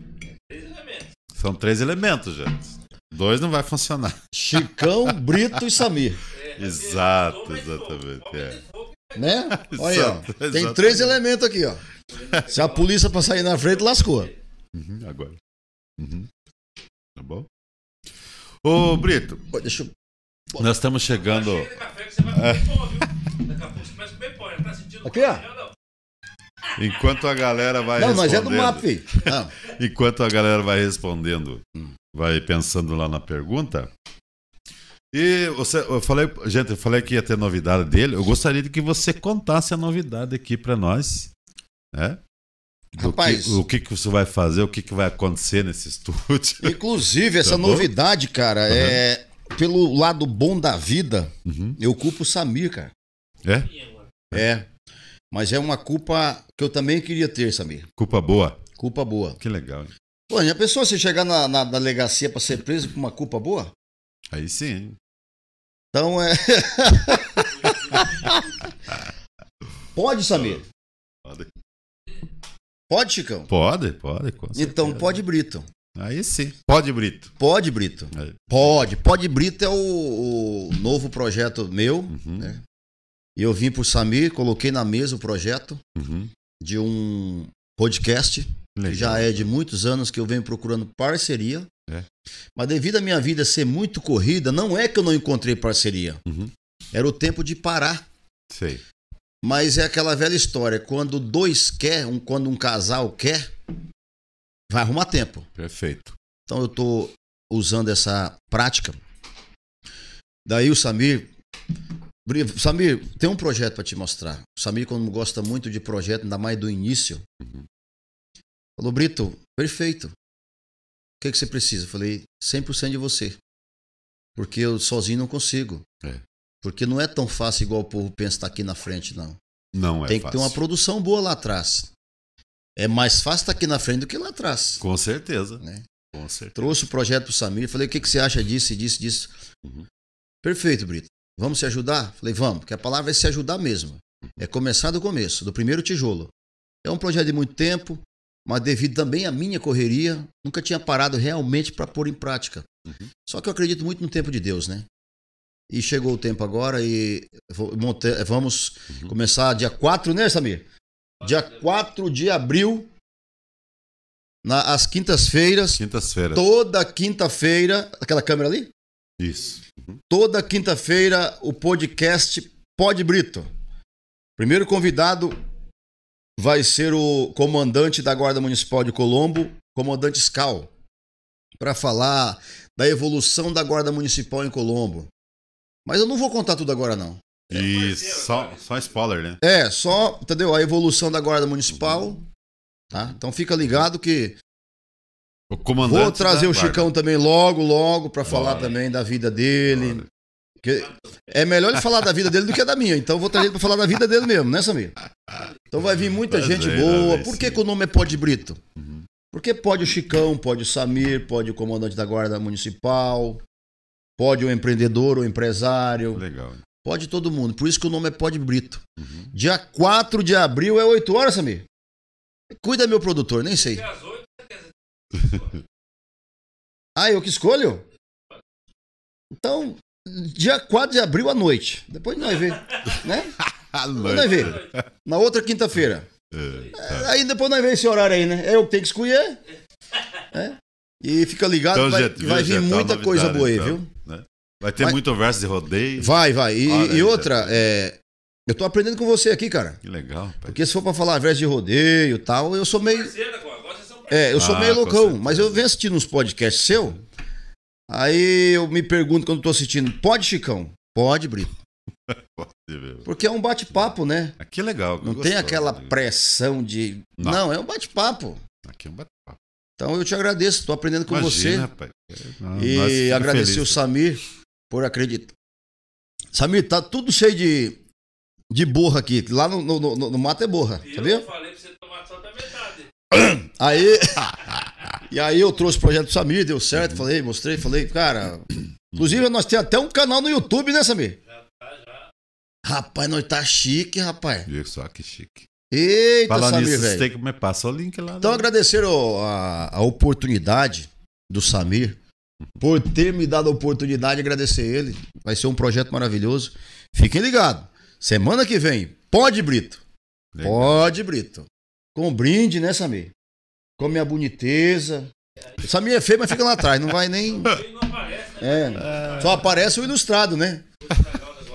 Três elementos. São três elementos, gente. Dois não vai funcionar. Chicão, Brito e Samir. É, Exato, é, exatamente. É. Né? Olha aí, ó. Tem três elementos aqui, ó. Se a polícia passar sair na frente, lascou. Uhum, agora. Uhum. Tá bom? Ô, Brito. Pô, deixa eu... Pô, nós estamos chegando. Tá aqui, ó. Enquanto a galera vai Não, mas é do mapa, filho. Enquanto a galera vai respondendo, hum. vai pensando lá na pergunta, e você, eu falei, gente, eu falei que ia ter novidade dele. Eu gostaria de que você contasse a novidade aqui para nós, né? Do Rapaz, que, o que, que você vai fazer, o que, que vai acontecer nesse estúdio. Inclusive, essa tá novidade, cara, uhum. é pelo lado bom da vida, uhum. eu culpo o Samir, cara. É? É. Mas é uma culpa que eu também queria ter, Samir. Culpa boa. Culpa boa. Que legal, hein? Pô, já pensou se chegar na, na delegacia para ser preso por uma culpa boa? Aí sim. Então é. pode, Samir? Pode. Pode, Chicão? Pode, pode. então pode, Brito. Aí sim. Pode, Brito. Pode, Brito. Aí. Pode. Pode, Brito é o, o novo projeto meu. Uhum. Né? Eu vim pro Samir, coloquei na mesa o projeto uhum. de um podcast. Legal. Que já é de muitos anos que eu venho procurando parceria. É. Mas devido à minha vida ser muito corrida, não é que eu não encontrei parceria. Uhum. Era o tempo de parar. Sei. Mas é aquela velha história, quando dois quer, um, quando um casal quer, vai arrumar tempo. Perfeito. Então eu tô usando essa prática. Daí o Samir, Samir, tem um projeto para te mostrar. O Samir, quando gosta muito de projeto, ainda mais do início, uhum. falou: Brito, perfeito que, é que você precisa? Eu falei, 100% de você. Porque eu sozinho não consigo. É. Porque não é tão fácil igual o povo pensa estar tá aqui na frente, não. Não é Tem que fácil. ter uma produção boa lá atrás. É mais fácil estar tá aqui na frente do que lá atrás. Com certeza. Né? Com certeza. Trouxe o projeto para o Samir, falei, o que, que você acha disso, disso, disso? Uhum. Perfeito, Brito. Vamos se ajudar? Falei, vamos, porque a palavra é se ajudar mesmo. Uhum. É começar do começo, do primeiro tijolo. É um projeto de muito tempo, mas devido também à minha correria, nunca tinha parado realmente para pôr em prática. Uhum. Só que eu acredito muito no tempo de Deus, né? E chegou o tempo agora e vamos uhum. começar dia 4, né, Samir? Dia 4 de abril, na, às quintas-feiras. Quintas-feiras. Toda quinta-feira. Aquela câmera ali? Isso. Uhum. Toda quinta-feira, o podcast Pode Brito. Primeiro convidado vai ser o comandante da Guarda Municipal de Colombo, comandante Scal, para falar da evolução da Guarda Municipal em Colombo. Mas eu não vou contar tudo agora, não. E só, só spoiler, né? É, só, entendeu? A evolução da Guarda Municipal. Tá? Então fica ligado que. O comandante Vou trazer o Chicão também logo, logo, para falar também da vida dele. Que é melhor ele falar da vida dele do que da minha, então vou trazer ele para falar da vida dele mesmo, né, Samir? Então vai vir muita gente boa. Por que, que o nome é Pode Brito? Uhum. Porque pode o Chicão, pode o Samir, pode o comandante da Guarda Municipal, pode o empreendedor, o empresário. Legal. Pode todo mundo. Por isso que o nome é Pode Brito. Uhum. Dia 4 de abril é 8 horas, Samir. Cuida meu produtor, nem sei. 8, ah, eu que escolho? Então, dia 4 de abril à noite. Depois nós vê, né? Depois nós vê. Na outra quinta-feira. É, aí depois nós vê esse horário aí, né? É eu que tenho que escolher. É. E fica ligado então, vai, gente, vai vir tá muita tá coisa boa aí, então, viu? Né? Vai ter vai, muito verso de rodeio. Vai, vai. E, outra, é, eu tô aprendendo com você aqui, cara. Que legal. Pai. Porque se for pra falar verso de rodeio e tal, eu sou meio. É, eu sou ah, meio loucão, mas eu venho assistindo uns podcasts seu. Aí eu me pergunto quando estou assistindo, pode, Chicão? Pode, Brito. Porque é um bate-papo, né? Aqui é legal. Não gostoso, tem aquela né? pressão de. Não. Não, é um bate-papo. Aqui é um bate-papo. Então eu te agradeço, estou aprendendo com Imagina, você. Rapaz. É, e agradecer feliz. o Samir por acreditar. Samir, tá tudo cheio de, de borra aqui. Lá no, no, no, no mato é borra, sabia? Eu falei pra você tomar só da metade. Aí. E aí eu trouxe o projeto do Samir, deu certo, falei, mostrei, falei, cara. Inclusive, nós temos até um canal no YouTube, né, Samir? Já tá, já. Rapaz, nós tá chique, rapaz. Viu só que chique. Eita, Falando Samir, nisso, velho. Tem que me passar o link lá. Então, né? agradecer a, a oportunidade do Samir por ter me dado a oportunidade de agradecer ele. Vai ser um projeto maravilhoso. Fiquem ligados. Semana que vem, pode, Brito. Legal. Pode, Brito. Com brinde, né, Samir? com a boniteza. Essa minha é feia, mas fica lá atrás, não vai nem. Né? É, só aparece o ilustrado, né?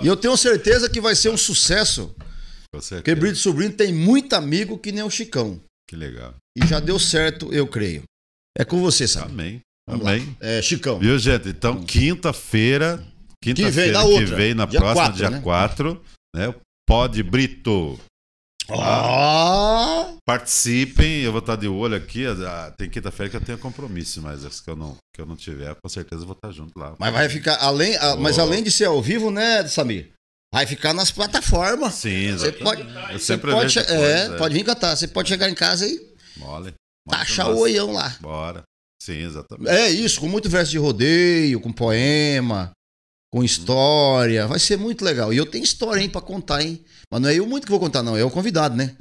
E eu tenho certeza que vai ser um sucesso. Porque Brito Sobrinho tem muito amigo que nem o Chicão. Que legal. E já deu certo, eu creio. É com você, sabe? Amém. Vamos Amém. Lá. É, Chicão. Viu, gente? Então, quinta-feira. Hum. Quinta-feira que vem, na, que vem, na dia próxima, quatro, dia né? 4. Né? Pode Brito. Oh. Participem, eu vou estar de olho aqui. Tem quinta-feira que eu tenho compromisso, mas se eu não, que eu não tiver, com certeza vou estar junto lá. Mas vai ficar, além, oh. mas além de ser ao vivo, né, Samir? Vai ficar nas plataformas. Sim, exatamente. Você pode, eu você pode, depois, é, é. pode vir cantar. Você pode chegar em casa e. Mole. Taxa o oião lá. Bora. Sim, exatamente. É isso, com muito verso de rodeio, com poema, com uhum. história. Vai ser muito legal. E eu tenho história, hein, pra contar, hein? Mas não é eu muito que vou contar, não. É o convidado, né?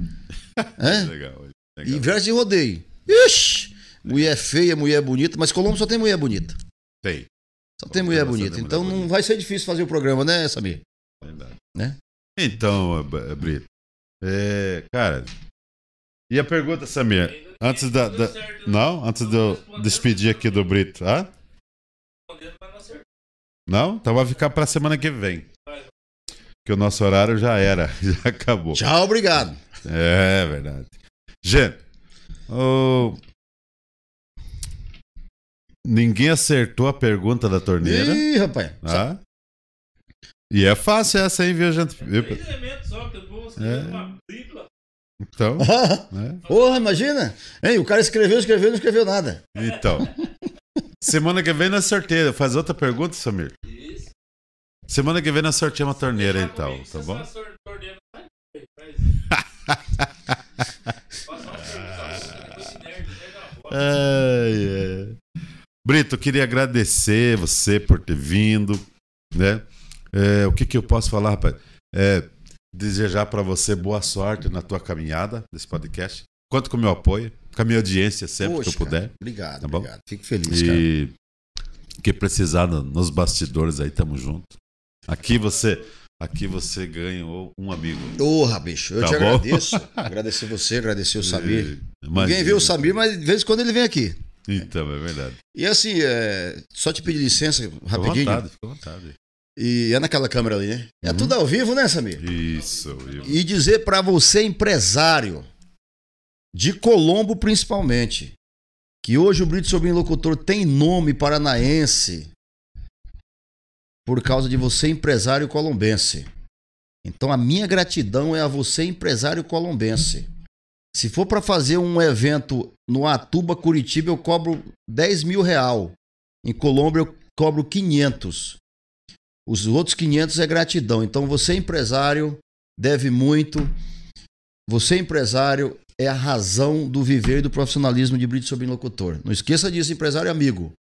É? legal, legal. E verso de rodeio. Ixi! Mulher feia, mulher bonita, mas Colombo só tem mulher bonita. Tem. Só tem mulher bonita. Então mulher não bonita. vai ser difícil fazer o programa, né, Samir? Verdade. Né? Então, eh, Brito, é, cara. E a pergunta, Samir? Antes da. da não? Antes de eu despedir aqui do Brito. Ah? Não? Então vai ficar pra semana que vem que o nosso horário já era, já acabou. Tchau, obrigado. É verdade. Gente, ninguém acertou a pergunta da torneira. Ih, rapaz. Ah. E é fácil essa, hein, viu, gente? É três elementos só, que depois você é. uma Então. né? Porra, imagina! Hein, o cara escreveu, escreveu, não escreveu nada. Então. Semana que vem na certeza é Faz outra pergunta, Samir. E... Semana que vem nós sorteamos a torneira, então, tá bom? É ai, ai. Brito, queria agradecer você por ter vindo, né? É, o que, que eu posso falar, rapaz? É, desejar para você boa sorte na tua caminhada desse podcast. Conto com o meu apoio, com a minha audiência sempre Poxa, que eu puder. Cara, obrigado, tá obrigado. Fico feliz, e... cara. que precisar nos bastidores aí, tamo junto. Aqui você. Aqui você ganhou um amigo. Porra, bicho, eu tá te bom? agradeço. agradecer você, agradecer o Samir. É, imagina. Ninguém vê o Samir, mas de vez em quando ele vem aqui. Então, é verdade. E assim, é... só te pedir licença rapidinho. Fica à vontade, fica à vontade. E é naquela câmera ali, né? É uhum. tudo ao vivo, né, Samir? Isso, ao vivo. E dizer para você, empresário, de Colombo principalmente, que hoje o Brito Sobrinho Locutor tem nome paranaense por causa de você, empresário colombense. Então a minha gratidão é a você, empresário colombense. Se for para fazer um evento no Atuba, Curitiba, eu cobro 10 mil real. Em Colômbia, eu cobro 500. Os outros 500 é gratidão. Então você, empresário, deve muito. Você, empresário, é a razão do viver e do profissionalismo de Brito Sobrinho Locutor. Não esqueça disso, empresário amigo.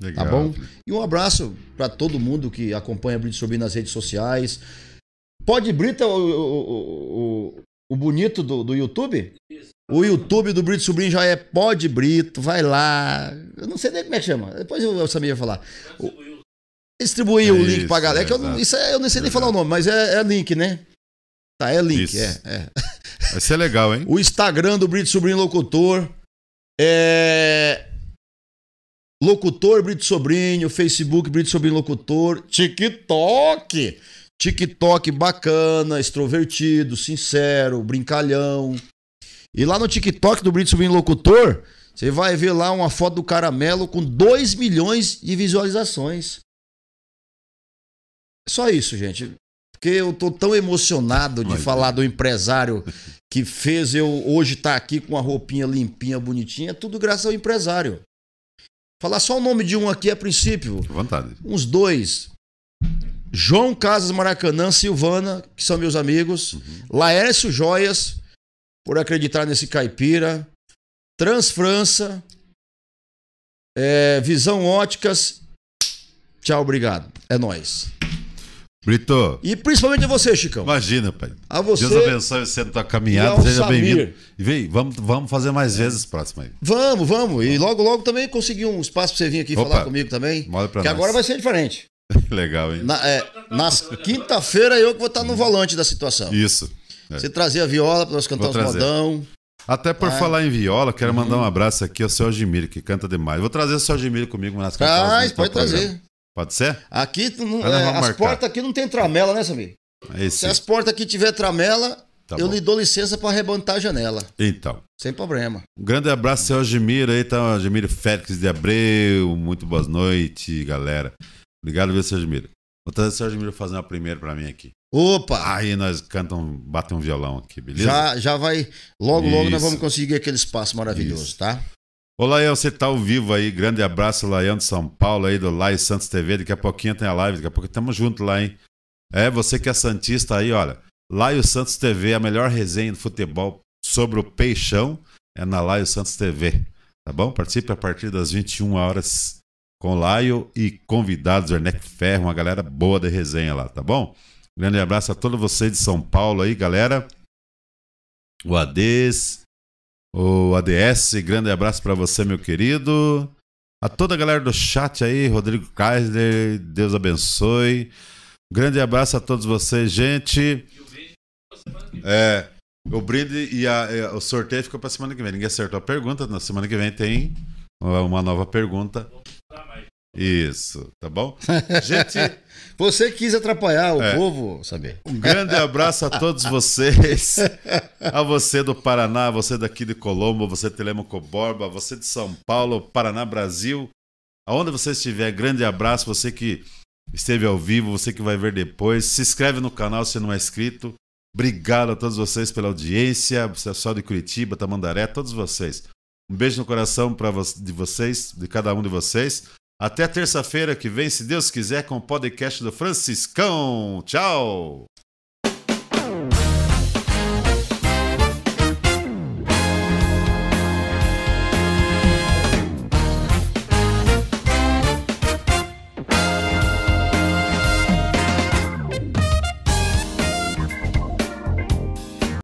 Legal. Tá bom? E um abraço para todo mundo que acompanha Brito Sobrinho nas redes sociais. Pode Brito, o, o, o, o bonito do, do YouTube? O YouTube do Brito Sobrinho já é Pode Brito, vai lá. Eu não sei nem como é que chama. Depois eu, Samir sabia falar. O, distribuir é o link isso, pra galera. É, que eu, isso é, eu não sei nem falar o nome, mas é, é, link, né? Tá, é link. Isso. É, é. Vai ser legal, hein? O Instagram do Brito Sobrinho Locutor. É, Locutor Brito Sobrinho, Facebook Brito Sobrinho Locutor, TikTok. TikTok bacana, extrovertido, sincero, brincalhão. E lá no TikTok do Brito Sobrinho Locutor, você vai ver lá uma foto do caramelo com 2 milhões de visualizações. É só isso, gente. Porque eu tô tão emocionado de Ai, falar do empresário que fez eu hoje estar tá aqui com a roupinha limpinha, bonitinha. Tudo graças ao empresário. Falar só o nome de um aqui a princípio. vontade. Uns dois. João Casas Maracanã, Silvana, que são meus amigos. Uhum. Laércio Joias, por acreditar nesse caipira. Transfrança. É, Visão Óticas. Tchau, obrigado. É nós. Brito. E principalmente a você, Chicão. Imagina, pai. A você. Deus abençoe você na tua caminhada. Seja bem-vindo. E vem, vamos, vamos fazer mais vezes próximo aí. Vamos, vamos. E logo, logo também consegui um espaço pra você vir aqui Opa, falar comigo também. Mole pra que nós. agora vai ser diferente. Legal, hein? Na, é, nas quinta-feira eu que vou estar no volante da situação. Isso. É. Você trazer a viola para nós cantar vou os modão. Até por ah. É? falar em viola, quero mandar um uhum. abraço aqui ao seu Algimiro, que canta demais. Vou trazer o seu Algimiro comigo nas cantadas. Ah, pode trazer. Pode ser? Aqui, não, é, as portas aqui não tem tramela, né, Samir? Esse. É Se as portas aqui tiver tramela, Tá eu bom. lhe dou licença para arrebentar a janela. Então. Sem problema. Um grande abraço, seu Algemiro aí, tá? Algemiro Félix de Abreu. Muito boas noites, galera. Obrigado, viu, seu Algemiro. Vou trazer o seu Algemiro fazendo a primeira para mim aqui. Opa! Aí nós cantamos, batem um violão aqui, beleza? Já, já vai. Logo, Isso. logo nós vamos conseguir aquele espaço maravilhoso, Isso. tá? Ô, Lael, você tá ao vivo aí. Grande abraço, Lael de São Paulo, aí do Lai Santos TV. Daqui a pouquinho tem a live, daqui a pouco tamo junto lá, hein? É, você que é Santista aí, olha. Laio Santos TV, a melhor resenha de futebol sobre o peixão é na Laio Santos TV. Tá bom? Participe a partir das 21 horas com Laio e convidados, Ernec Ferro, uma galera boa de resenha lá, tá bom? Grande abraço a todos vocês de São Paulo aí, galera. O Ades, o ADS, grande abraço para você, meu querido. A toda a galera do chat aí, Rodrigo Kaiser, Deus abençoe. Grande abraço a todos vocês, gente. É, o brinde e, a, e é, o sorteio ficou para semana que vem. Ninguém acertou a pergunta. Na semana que vem tem uma nova pergunta. Isso, tá bom? Gente. Você quis atrapalhar o é. povo, saber. Um grande abraço a todos vocês. A você do Paraná, você daqui de Colombo, você de Telemaco Borba, você de São Paulo, Paraná, Brasil. Aonde você estiver, grande abraço. Você que esteve ao vivo, você que vai ver depois. Se inscreve no canal se não é inscrito. Obrigado a todos vocês pela audiência. Pessoal é de Curitiba, Tamandaré, todos vocês. Um beijo no coração para vo de vocês, de cada um de vocês. Até terça-feira que vem, se Deus quiser, com o podcast do Franciscão. Tchau!